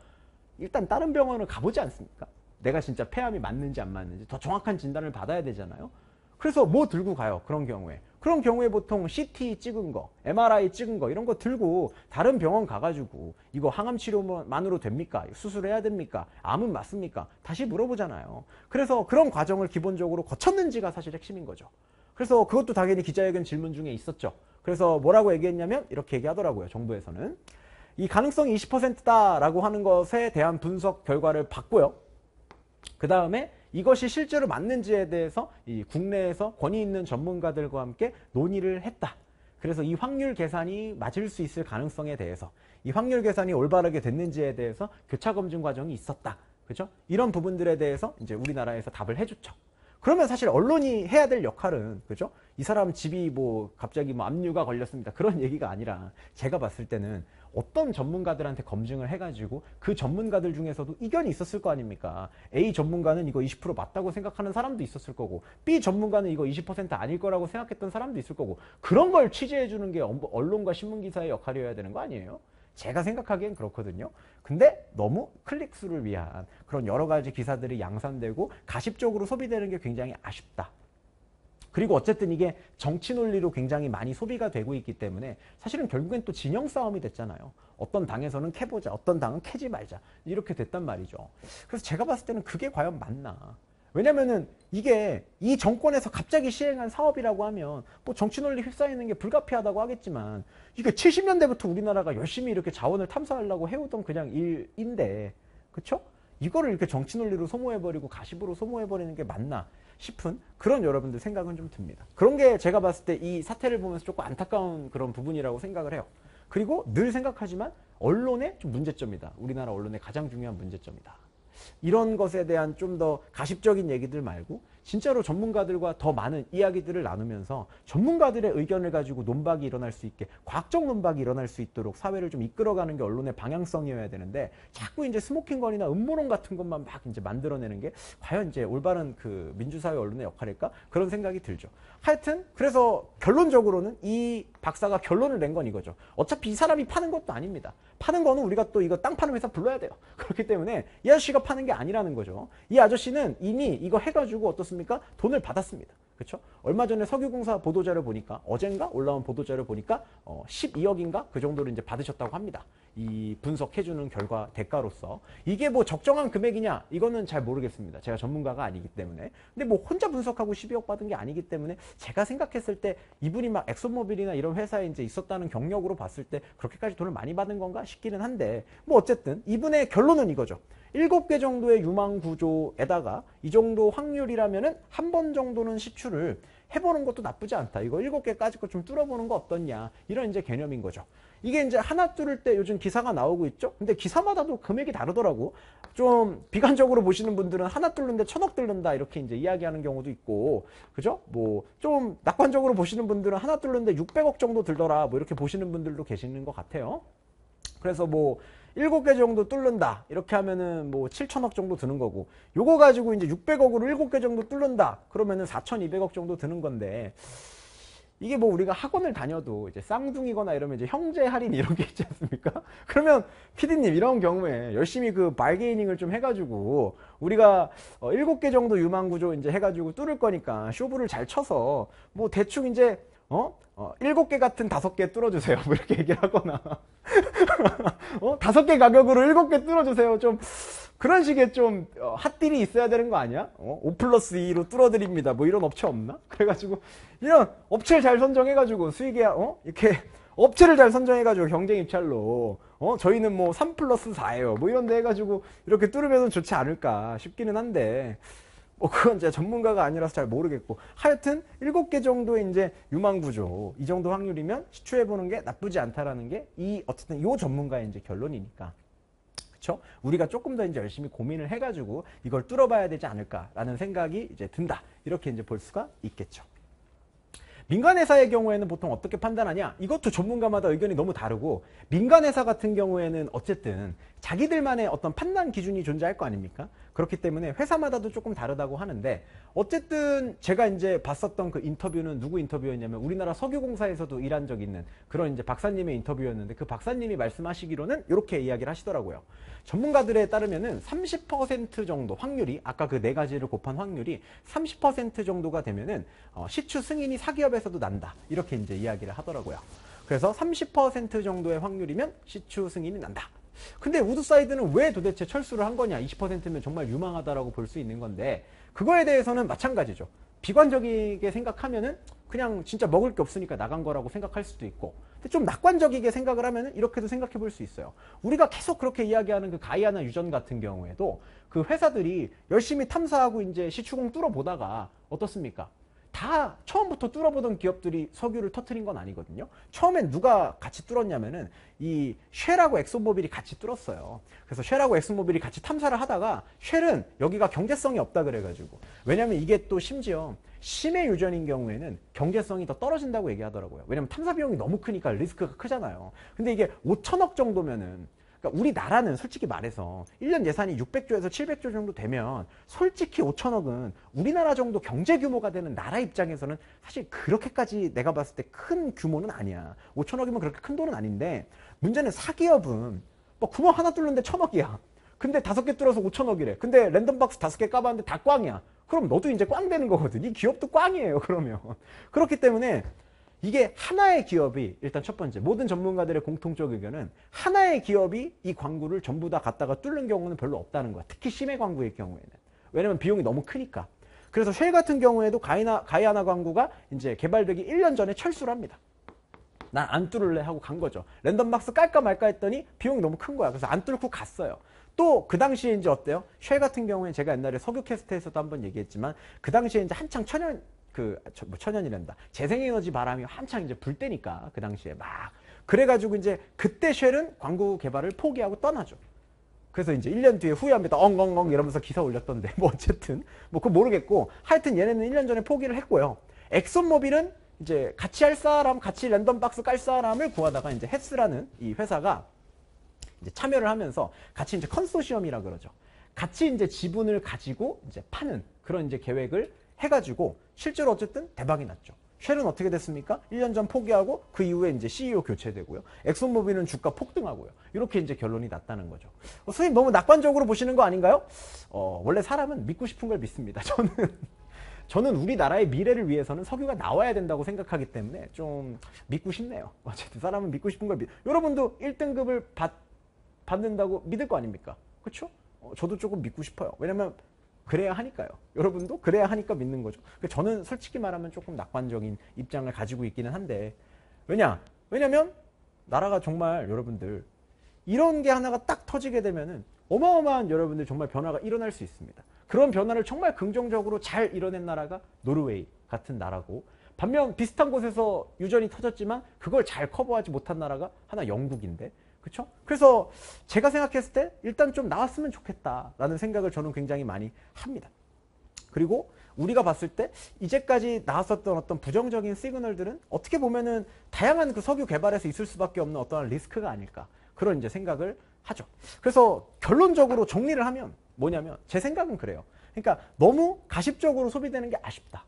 일단 다른 병원을 가보지 않습니까? 내가 진짜 폐암이 맞는지 안 맞는지 더 정확한 진단을 받아야 되잖아요. 그래서 뭐 들고 가요? 그런 경우에. 그런 경우에 보통 CT 찍은 거, MRI 찍은 거 이런 거 들고 다른 병원 가가지고 이거 항암 치료만으로 됩니까? 수술해야 됩니까? 암은 맞습니까? 다시 물어보잖아요. 그래서 그런 과정을 기본적으로 거쳤는지가 사실 핵심인 거죠. 그래서 그것도 당연히 기자회견 질문 중에 있었죠. 그래서 뭐라고 얘기했냐면 이렇게 얘기하더라고요. 정부에서는 이 가능성이 20%다라고 하는 것에 대한 분석 결과를 봤고요. 그 다음에 이것이 실제로 맞는지에 대해서 이 국내에서 권위 있는 전문가들과 함께 논의를 했다. 그래서 이 확률 계산이 맞을 수 있을 가능성에 대해서 이 확률 계산이 올바르게 됐는지에 대해서 교차 검증 과정이 있었다. 그죠? 이런 부분들에 대해서 이제 우리나라에서 답을 해줬죠. 그러면 사실 언론이 해야 될 역할은 그죠? 이 사람 집이 뭐 갑자기 뭐 압류가 걸렸습니다. 그런 얘기가 아니라 제가 봤을 때는 어떤 전문가들한테 검증을 해가지고 그 전문가들 중에서도 이견이 있었을 거 아닙니까? A 전문가는 이거 20% 맞다고 생각하는 사람도 있었을 거고 B 전문가는 이거 20% 아닐 거라고 생각했던 사람도 있을 거고 그런 걸 취재해주는 게 언론과 신문기사의 역할이어야 되는 거 아니에요? 제가 생각하기엔 그렇거든요. 근데 너무 클릭수를 위한 그런 여러 가지 기사들이 양산되고 가십적으로 소비되는 게 굉장히 아쉽다. 그리고 어쨌든 이게 정치 논리로 굉장히 많이 소비가 되고 있기 때문에 사실은 결국엔 또 진영 싸움이 됐잖아요. 어떤 당에서는 캐보자, 어떤 당은 캐지 말자 이렇게 됐단 말이죠. 그래서 제가 봤을 때는 그게 과연 맞나? 왜냐면은 이게 이 정권에서 갑자기 시행한 사업이라고 하면 뭐 정치 논리 휩싸이는 게 불가피하다고 하겠지만 이게 70년대부터 우리나라가 열심히 이렇게 자원을 탐사하려고 해오던 그냥 일인데 그쵸? 이거를 이렇게 정치 논리로 소모해버리고 가십으로 소모해버리는 게 맞나 싶은 그런 여러분들 생각은 좀 듭니다. 그런 게 제가 봤을 때 이 사태를 보면서 조금 안타까운 그런 부분이라고 생각을 해요. 그리고 늘 생각하지만 언론의 좀 문제점이다. 우리나라 언론의 가장 중요한 문제점이다. 이런 것에 대한 좀 더 가십적인 얘기들 말고 진짜로 전문가들과 더 많은 이야기들을 나누면서 전문가들의 의견을 가지고 논박이 일어날 수 있게 과학적 논박이 일어날 수 있도록 사회를 좀 이끌어가는 게 언론의 방향성이어야 되는데 자꾸 이제 스모킹건이나 음모론 같은 것만 막 이제 만들어내는 게 과연 이제 올바른 그 민주사회 언론의 역할일까 그런 생각이 들죠. 하여튼 그래서 결론적으로는 이 박사가 결론을 낸 건 이거죠. 어차피 이 사람이 파는 것도 아닙니다. 파는 거는 우리가 또 이거 땅 파는 회사 불러야 돼요. 그렇기 때문에 이 아저씨가 파는 게 아니라는 거죠. 이 아저씨는 이미 이거 해가지고 어떻습니까? 돈을 받았습니다. 그렇죠? 얼마 전에 석유공사 보도자료 보니까 어젠가 올라온 보도자료 보니까 어, 12억인가 그 정도를 이제 받으셨다고 합니다. 이 분석해주는 결과 대가로서 이게 뭐 적정한 금액이냐 이거는 잘 모르겠습니다. 제가 전문가가 아니기 때문에 근데 뭐 혼자 분석하고 12억 받은 게 아니기 때문에 제가 생각했을 때 이분이 막 엑소모빌이나 이런 회사에 이제 있었다는 경력으로 봤을 때 그렇게까지 돈을 많이 받은 건가 싶기는 한데 뭐 어쨌든 이분의 결론은 이거죠. 7개 정도의 유망 구조에다가 이 정도 확률이라면은 한 번 정도는 시추를 해보는 것도 나쁘지 않다. 이거 7 개까지 거 좀 뚫어보는 거 어떻냐. 이런 이제 개념인 거죠. 이게 이제 하나 뚫을 때 요즘 기사가 나오고 있죠. 근데 기사마다도 금액이 다르더라고. 좀 비관적으로 보시는 분들은 하나 뚫는데 천억 뚫는다 이렇게 이제 이야기하는 경우도 있고, 그죠? 뭐 좀 낙관적으로 보시는 분들은 하나 뚫는데 600억 정도 들더라. 뭐 이렇게 보시는 분들도 계시는 것 같아요. 그래서 뭐 7개 정도 뚫는다. 이렇게 하면은 뭐 7천억 정도 드는 거고. 요거 가지고 이제 600억으로 7개 정도 뚫는다. 그러면은 4,200억 정도 드는 건데. 이게 뭐 우리가 학원을 다녀도 이제 쌍둥이거나 이러면 이제 형제 할인 이런 게 있지 않습니까? 그러면 피디님 이런 경우에 열심히 그 발게이닝을 좀 해가지고 우리가 어 7개 정도 유망구조 이제 해가지고 뚫을 거니까 쇼부를 잘 쳐서 뭐 대충 이제 어? 어, 7개 같은 5개 뚫어주세요. 뭐 이렇게 얘기를 하거나. 어? 5개 가격으로 7개 뚫어주세요. 좀, 그런 식의 좀, 어, 핫딜이 있어야 되는 거 아니야? 어? 5 플러스 2로 뚫어드립니다. 뭐 이런 업체 없나? 그래가지고, 이런 업체를 잘 선정해가지고 수익에, 어? 이렇게, 업체를 잘 선정해가지고 경쟁 입찰로, 어? 저희는 뭐 3 플러스 4예요. 뭐 이런데 해가지고 이렇게 뚫으면 좋지 않을까 싶기는 한데, 뭐 그건 제가 전문가가 아니라서 잘 모르겠고 하여튼 일곱 개 정도의 이제 유망 구조 이 정도 확률이면 시추해 보는 게 나쁘지 않다라는 게 이 어쨌든 이 전문가의 이제 결론이니까. 그렇죠? 우리가 조금 더 이제 열심히 고민을 해 가지고 이걸 뚫어 봐야 되지 않을까라는 생각이 이제 든다. 이렇게 이제 볼 수가 있겠죠. 민간회사의 경우에는 보통 어떻게 판단하냐? 이것도 전문가마다 의견이 너무 다르고, 민간회사 같은 경우에는 어쨌든 자기들만의 어떤 판단 기준이 존재할 거 아닙니까? 그렇기 때문에 회사마다도 조금 다르다고 하는데 어쨌든 제가 이제 봤었던 그 인터뷰는 누구 인터뷰였냐면 우리나라 석유공사에서도 일한 적 있는 그런 이제 박사님의 인터뷰였는데 그 박사님이 말씀하시기로는 이렇게 이야기를 하시더라고요. 전문가들에 따르면은 30% 정도 확률이 아까 그 네 가지를 곱한 확률이 30% 정도가 되면은 어, 시추 승인이 사기업에서도 난다 이렇게 이제 이야기를 하더라고요. 그래서 30% 정도의 확률이면 시추 승인이 난다. 근데 우드사이드는 왜 도대체 철수를 한 거냐? 20%면 정말 유망하다라고 볼 수 있는 건데 그거에 대해서는 마찬가지죠. 비관적이게 생각하면은 그냥 진짜 먹을 게 없으니까 나간 거라고 생각할 수도 있고 근데 좀 낙관적이게 생각을 하면은 이렇게도 생각해 볼 수 있어요 우리가 계속 그렇게 이야기하는 그 가이아나 유전 같은 경우에도 그 회사들이 열심히 탐사하고 이제 시추공 뚫어보다가 어떻습니까 다 처음부터 뚫어보던 기업들이 석유를 터트린 건 아니거든요. 처음엔 누가 같이 뚫었냐면은 이 쉘하고 엑소모빌이 같이 뚫었어요. 그래서 쉘하고 엑소모빌이 같이 탐사를 하다가 쉘은 여기가 경제성이 없다 그래가지고 왜냐면 이게 또 심지어 심해 유전인 경우에는 경제성이 더 떨어진다고 얘기하더라고요. 왜냐면 탐사 비용이 너무 크니까 리스크가 크잖아요. 근데 이게 5천억 정도면은 그러니까 우리나라는 솔직히 말해서 1년 예산이 600조에서 700조 정도 되면 솔직히 5천억은 우리나라 정도 경제 규모가 되는 나라 입장에서는 사실 그렇게까지 내가 봤을 때 큰 규모는 아니야. 5천억이면 그렇게 큰 돈은 아닌데 문제는 사기업은 뭐 구멍 하나 뚫는데 천억이야. 근데 다섯 개 뚫어서 5천억이래. 근데 랜덤박스 다섯 개 까봤는데 다 꽝이야. 그럼 너도 이제 꽝 되는 거거든. 이 기업도 꽝이에요, 그러면. 그렇기 때문에 이게 하나의 기업이 일단 첫 번째 모든 전문가들의 공통적 의견은 하나의 기업이 이 광고를 전부 다 갖다가 뚫는 경우는 별로 없다는 거야. 특히 심해 광고의 경우에는. 왜냐면 비용이 너무 크니까. 그래서 쉘 같은 경우에도 가이나, 가이아나 광고가 이제 개발되기 1년 전에 철수를 합니다. 난 안 뚫을래 하고 간 거죠. 랜덤박스 깔까 말까 했더니 비용이 너무 큰 거야. 그래서 안 뚫고 갔어요. 또 그 당시에 이제 어때요? 쉘 같은 경우에 제가 옛날에 석유 캐스트에서도 한번 얘기했지만 그 당시에 이제 한창 천연 그뭐 천연이란다. 재생에너지 바람이 한창 이제 불 때니까 그 당시에 막 그래가지고 이제 그때 쉘은 광고 개발을 포기하고 떠나죠. 그래서 이제 1년 뒤에 후회합니다. 엉엉엉 이러면서 기사 올렸던데 뭐 어쨌든 뭐 그건 모르겠고 하여튼 얘네는 1년 전에 포기를 했고요. 엑손모빌은 이제 같이 할 사람 같이 랜덤박스 깔 사람을 구하다가 이제 헬스라는 이 회사가 이제 참여를 하면서 같이 이제 컨소시엄이라 그러죠. 같이 이제 지분을 가지고 이제 파는 그런 이제 계획을 해가지고 실제로 어쨌든 대박이 났죠. 쉘은 어떻게 됐습니까? 1년 전 포기하고 그 이후에 이제 CEO 교체되고요. 엑소모빌은 주가 폭등하고요. 이렇게 이제 결론이 났다는 거죠. 어, 선생님 너무 낙관적으로 보시는 거 아닌가요? 어, 원래 사람은 믿고 싶은 걸 믿습니다. 저는 저는 우리나라의 미래를 위해서는 석유가 나와야 된다고 생각하기 때문에 좀 믿고 싶네요. 어쨌든 사람은 믿고 싶은 걸 믿. 여러분도 1등급을 받 받는다고 믿을 거 아닙니까? 그렇죠? 어, 저도 조금 믿고 싶어요. 왜냐면 그래야 하니까요. 여러분도 그래야 하니까 믿는 거죠. 그러니까 저는 솔직히 말하면 조금 낙관적인 입장을 가지고 있기는 한데 왜냐? 왜냐면 나라가 정말 여러분들 이런 게 하나가 딱 터지게 되면은 어마어마한 여러분들 정말 변화가 일어날 수 있습니다. 그런 변화를 정말 긍정적으로 잘 이뤄낸 나라가 노르웨이 같은 나라고 반면 비슷한 곳에서 유전이 터졌지만 그걸 잘 커버하지 못한 나라가 하나 영국인데 그렇죠? 그래서 제가 생각했을 때 일단 좀 나왔으면 좋겠다라는 생각을 저는 굉장히 많이 합니다. 그리고 우리가 봤을 때 이제까지 나왔었던 어떤 부정적인 시그널들은 어떻게 보면은 다양한 그 석유 개발에서 있을 수밖에 없는 어떤 리스크가 아닐까 그런 이제 생각을 하죠. 그래서 결론적으로 정리를 하면 뭐냐면 제 생각은 그래요. 그러니까 너무 가십적으로 소비되는 게 아쉽다.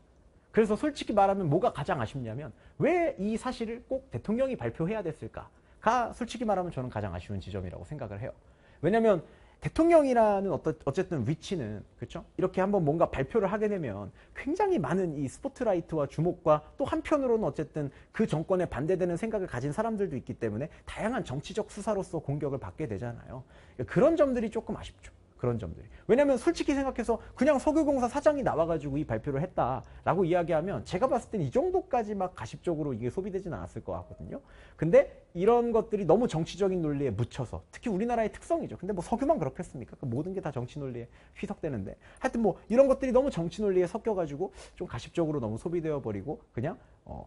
그래서 솔직히 말하면 뭐가 가장 아쉽냐면 왜 이 사실을 꼭 대통령이 발표해야 됐을까? 가 솔직히 말하면 저는 가장 아쉬운 지점이라고 생각을 해요. 왜냐하면 대통령이라는 어떤 어쨌든 위치는 그렇죠? 이렇게 한번 뭔가 발표를 하게 되면 굉장히 많은 이 스포트라이트와 주목과 또 한편으로는 어쨌든 그 정권에 반대되는 생각을 가진 사람들도 있기 때문에 다양한 정치적 수사로서 공격을 받게 되잖아요. 그러니까 그런 점들이 조금 아쉽죠. 그런 점들이. 왜냐면 솔직히 생각해서 그냥 석유공사 사장이 나와가지고 이 발표를 했다라고 이야기하면 제가 봤을 땐 이 정도까지 막 가십적으로 이게 소비되진 않았을 것 같거든요. 근데 이런 것들이 너무 정치적인 논리에 묻혀서 특히 우리나라의 특성이죠. 근데 뭐 석유만 그렇겠습니까? 그 모든 게 다 정치 논리에 휘석되는데 하여튼 뭐 이런 것들이 너무 정치 논리에 섞여가지고 좀 가십적으로 너무 소비되어 버리고 그냥 어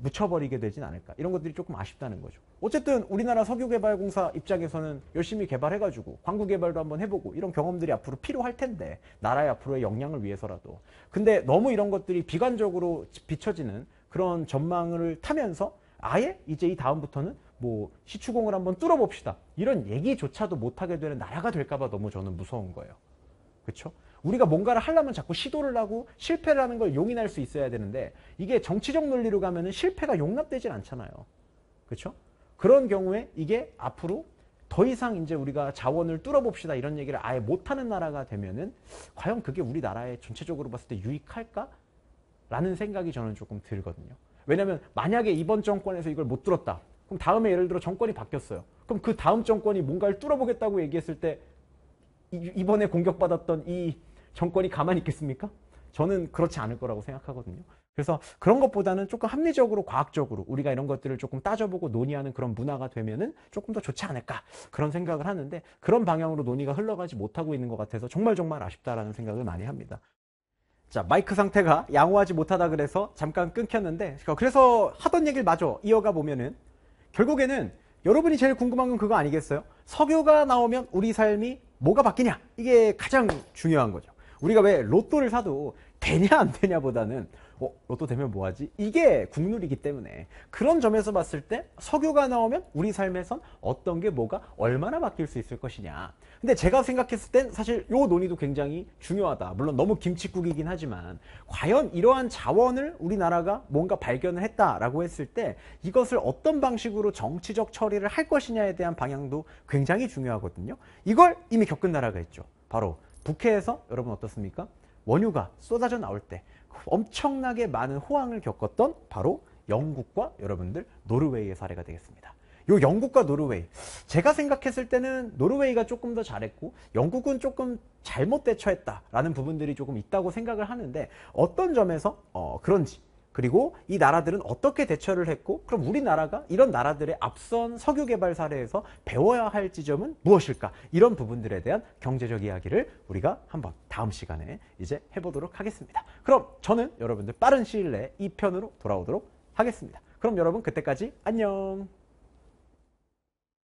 묻혀버리게 되진 않을까 이런 것들이 조금 아쉽다는 거죠 어쨌든 우리나라 석유개발공사 입장에서는 열심히 개발해가지고 광구 개발도 한번 해보고 이런 경험들이 앞으로 필요할 텐데 나라의 앞으로의 역량을 위해서라도 근데 너무 이런 것들이 비관적으로 비춰지는 그런 전망을 타면서 아예 이제 이 다음부터는 뭐 시추공을 한번 뚫어봅시다 이런 얘기조차도 못하게 되는 나라가 될까봐 너무 저는 무서운 거예요 그렇죠 우리가 뭔가를 하려면 자꾸 시도를 하고 실패를 하는 걸 용인할 수 있어야 되는데 이게 정치적 논리로 가면 실패가 용납되진 않잖아요. 그렇죠? 그런 경우에 이게 앞으로 더 이상 이제 우리가 자원을 뚫어봅시다 이런 얘기를 아예 못하는 나라가 되면은 과연 그게 우리나라에 전체적으로 봤을 때 유익할까? 라는 생각이 저는 조금 들거든요. 왜냐하면 만약에 이번 정권에서 이걸 못 뚫었다. 그럼 다음에 예를 들어 정권이 바뀌었어요. 그럼 그 다음 정권이 뭔가를 뚫어보겠다고 얘기했을 때 이번에 공격받았던 이 정권이 가만히 있겠습니까? 저는 그렇지 않을 거라고 생각하거든요. 그래서 그런 것보다는 조금 합리적으로 과학적으로 우리가 이런 것들을 조금 따져보고 논의하는 그런 문화가 되면은 조금 더 좋지 않을까 그런 생각을 하는데 그런 방향으로 논의가 흘러가지 못하고 있는 것 같아서 정말 정말 아쉽다라는 생각을 많이 합니다. 자 마이크 상태가 양호하지 못하다 그래서 잠깐 끊겼는데 그 그래서 하던 얘기를 마저 이어가 보면은 결국에는 여러분이 제일 궁금한 건 그거 아니겠어요? 석유가 나오면 우리 삶이 뭐가 바뀌냐 이게 가장 중요한 거죠 우리가 왜 로또를 사도 되냐 안 되냐 보다는 어, 로또 되면 뭐하지? 이게 국룰이기 때문에 그런 점에서 봤을 때 석유가 나오면 우리 삶에선 어떤 게 뭐가 얼마나 바뀔 수 있을 것이냐 근데 제가 생각했을 땐 사실 요 논의도 굉장히 중요하다 물론 너무 김칫국이긴 하지만 과연 이러한 자원을 우리나라가 뭔가 발견을 했다라고 했을 때 이것을 어떤 방식으로 정치적 처리를 할 것이냐에 대한 방향도 굉장히 중요하거든요 이걸 이미 겪은 나라가 있죠 바로 북해에서 여러분 어떻습니까? 원유가 쏟아져 나올 때 엄청나게 많은 호황을 겪었던 바로 영국과 여러분들 노르웨이의 사례가 되겠습니다. 요 영국과 노르웨이 제가 생각했을 때는 노르웨이가 조금 더 잘했고 영국은 조금 잘못 대처했다라는 부분들이 조금 있다고 생각을 하는데 어떤 점에서 어, 그런지 그리고 이 나라들은 어떻게 대처를 했고 그럼 우리나라가 이런 나라들의 앞선 석유 개발 사례에서 배워야 할 지점은 무엇일까? 이런 부분들에 대한 경제적 이야기를 우리가 한번 다음 시간에 이제 해보도록 하겠습니다. 그럼 저는 여러분들 빠른 시일 내에 이 편으로 돌아오도록 하겠습니다. 그럼 여러분 그때까지 안녕.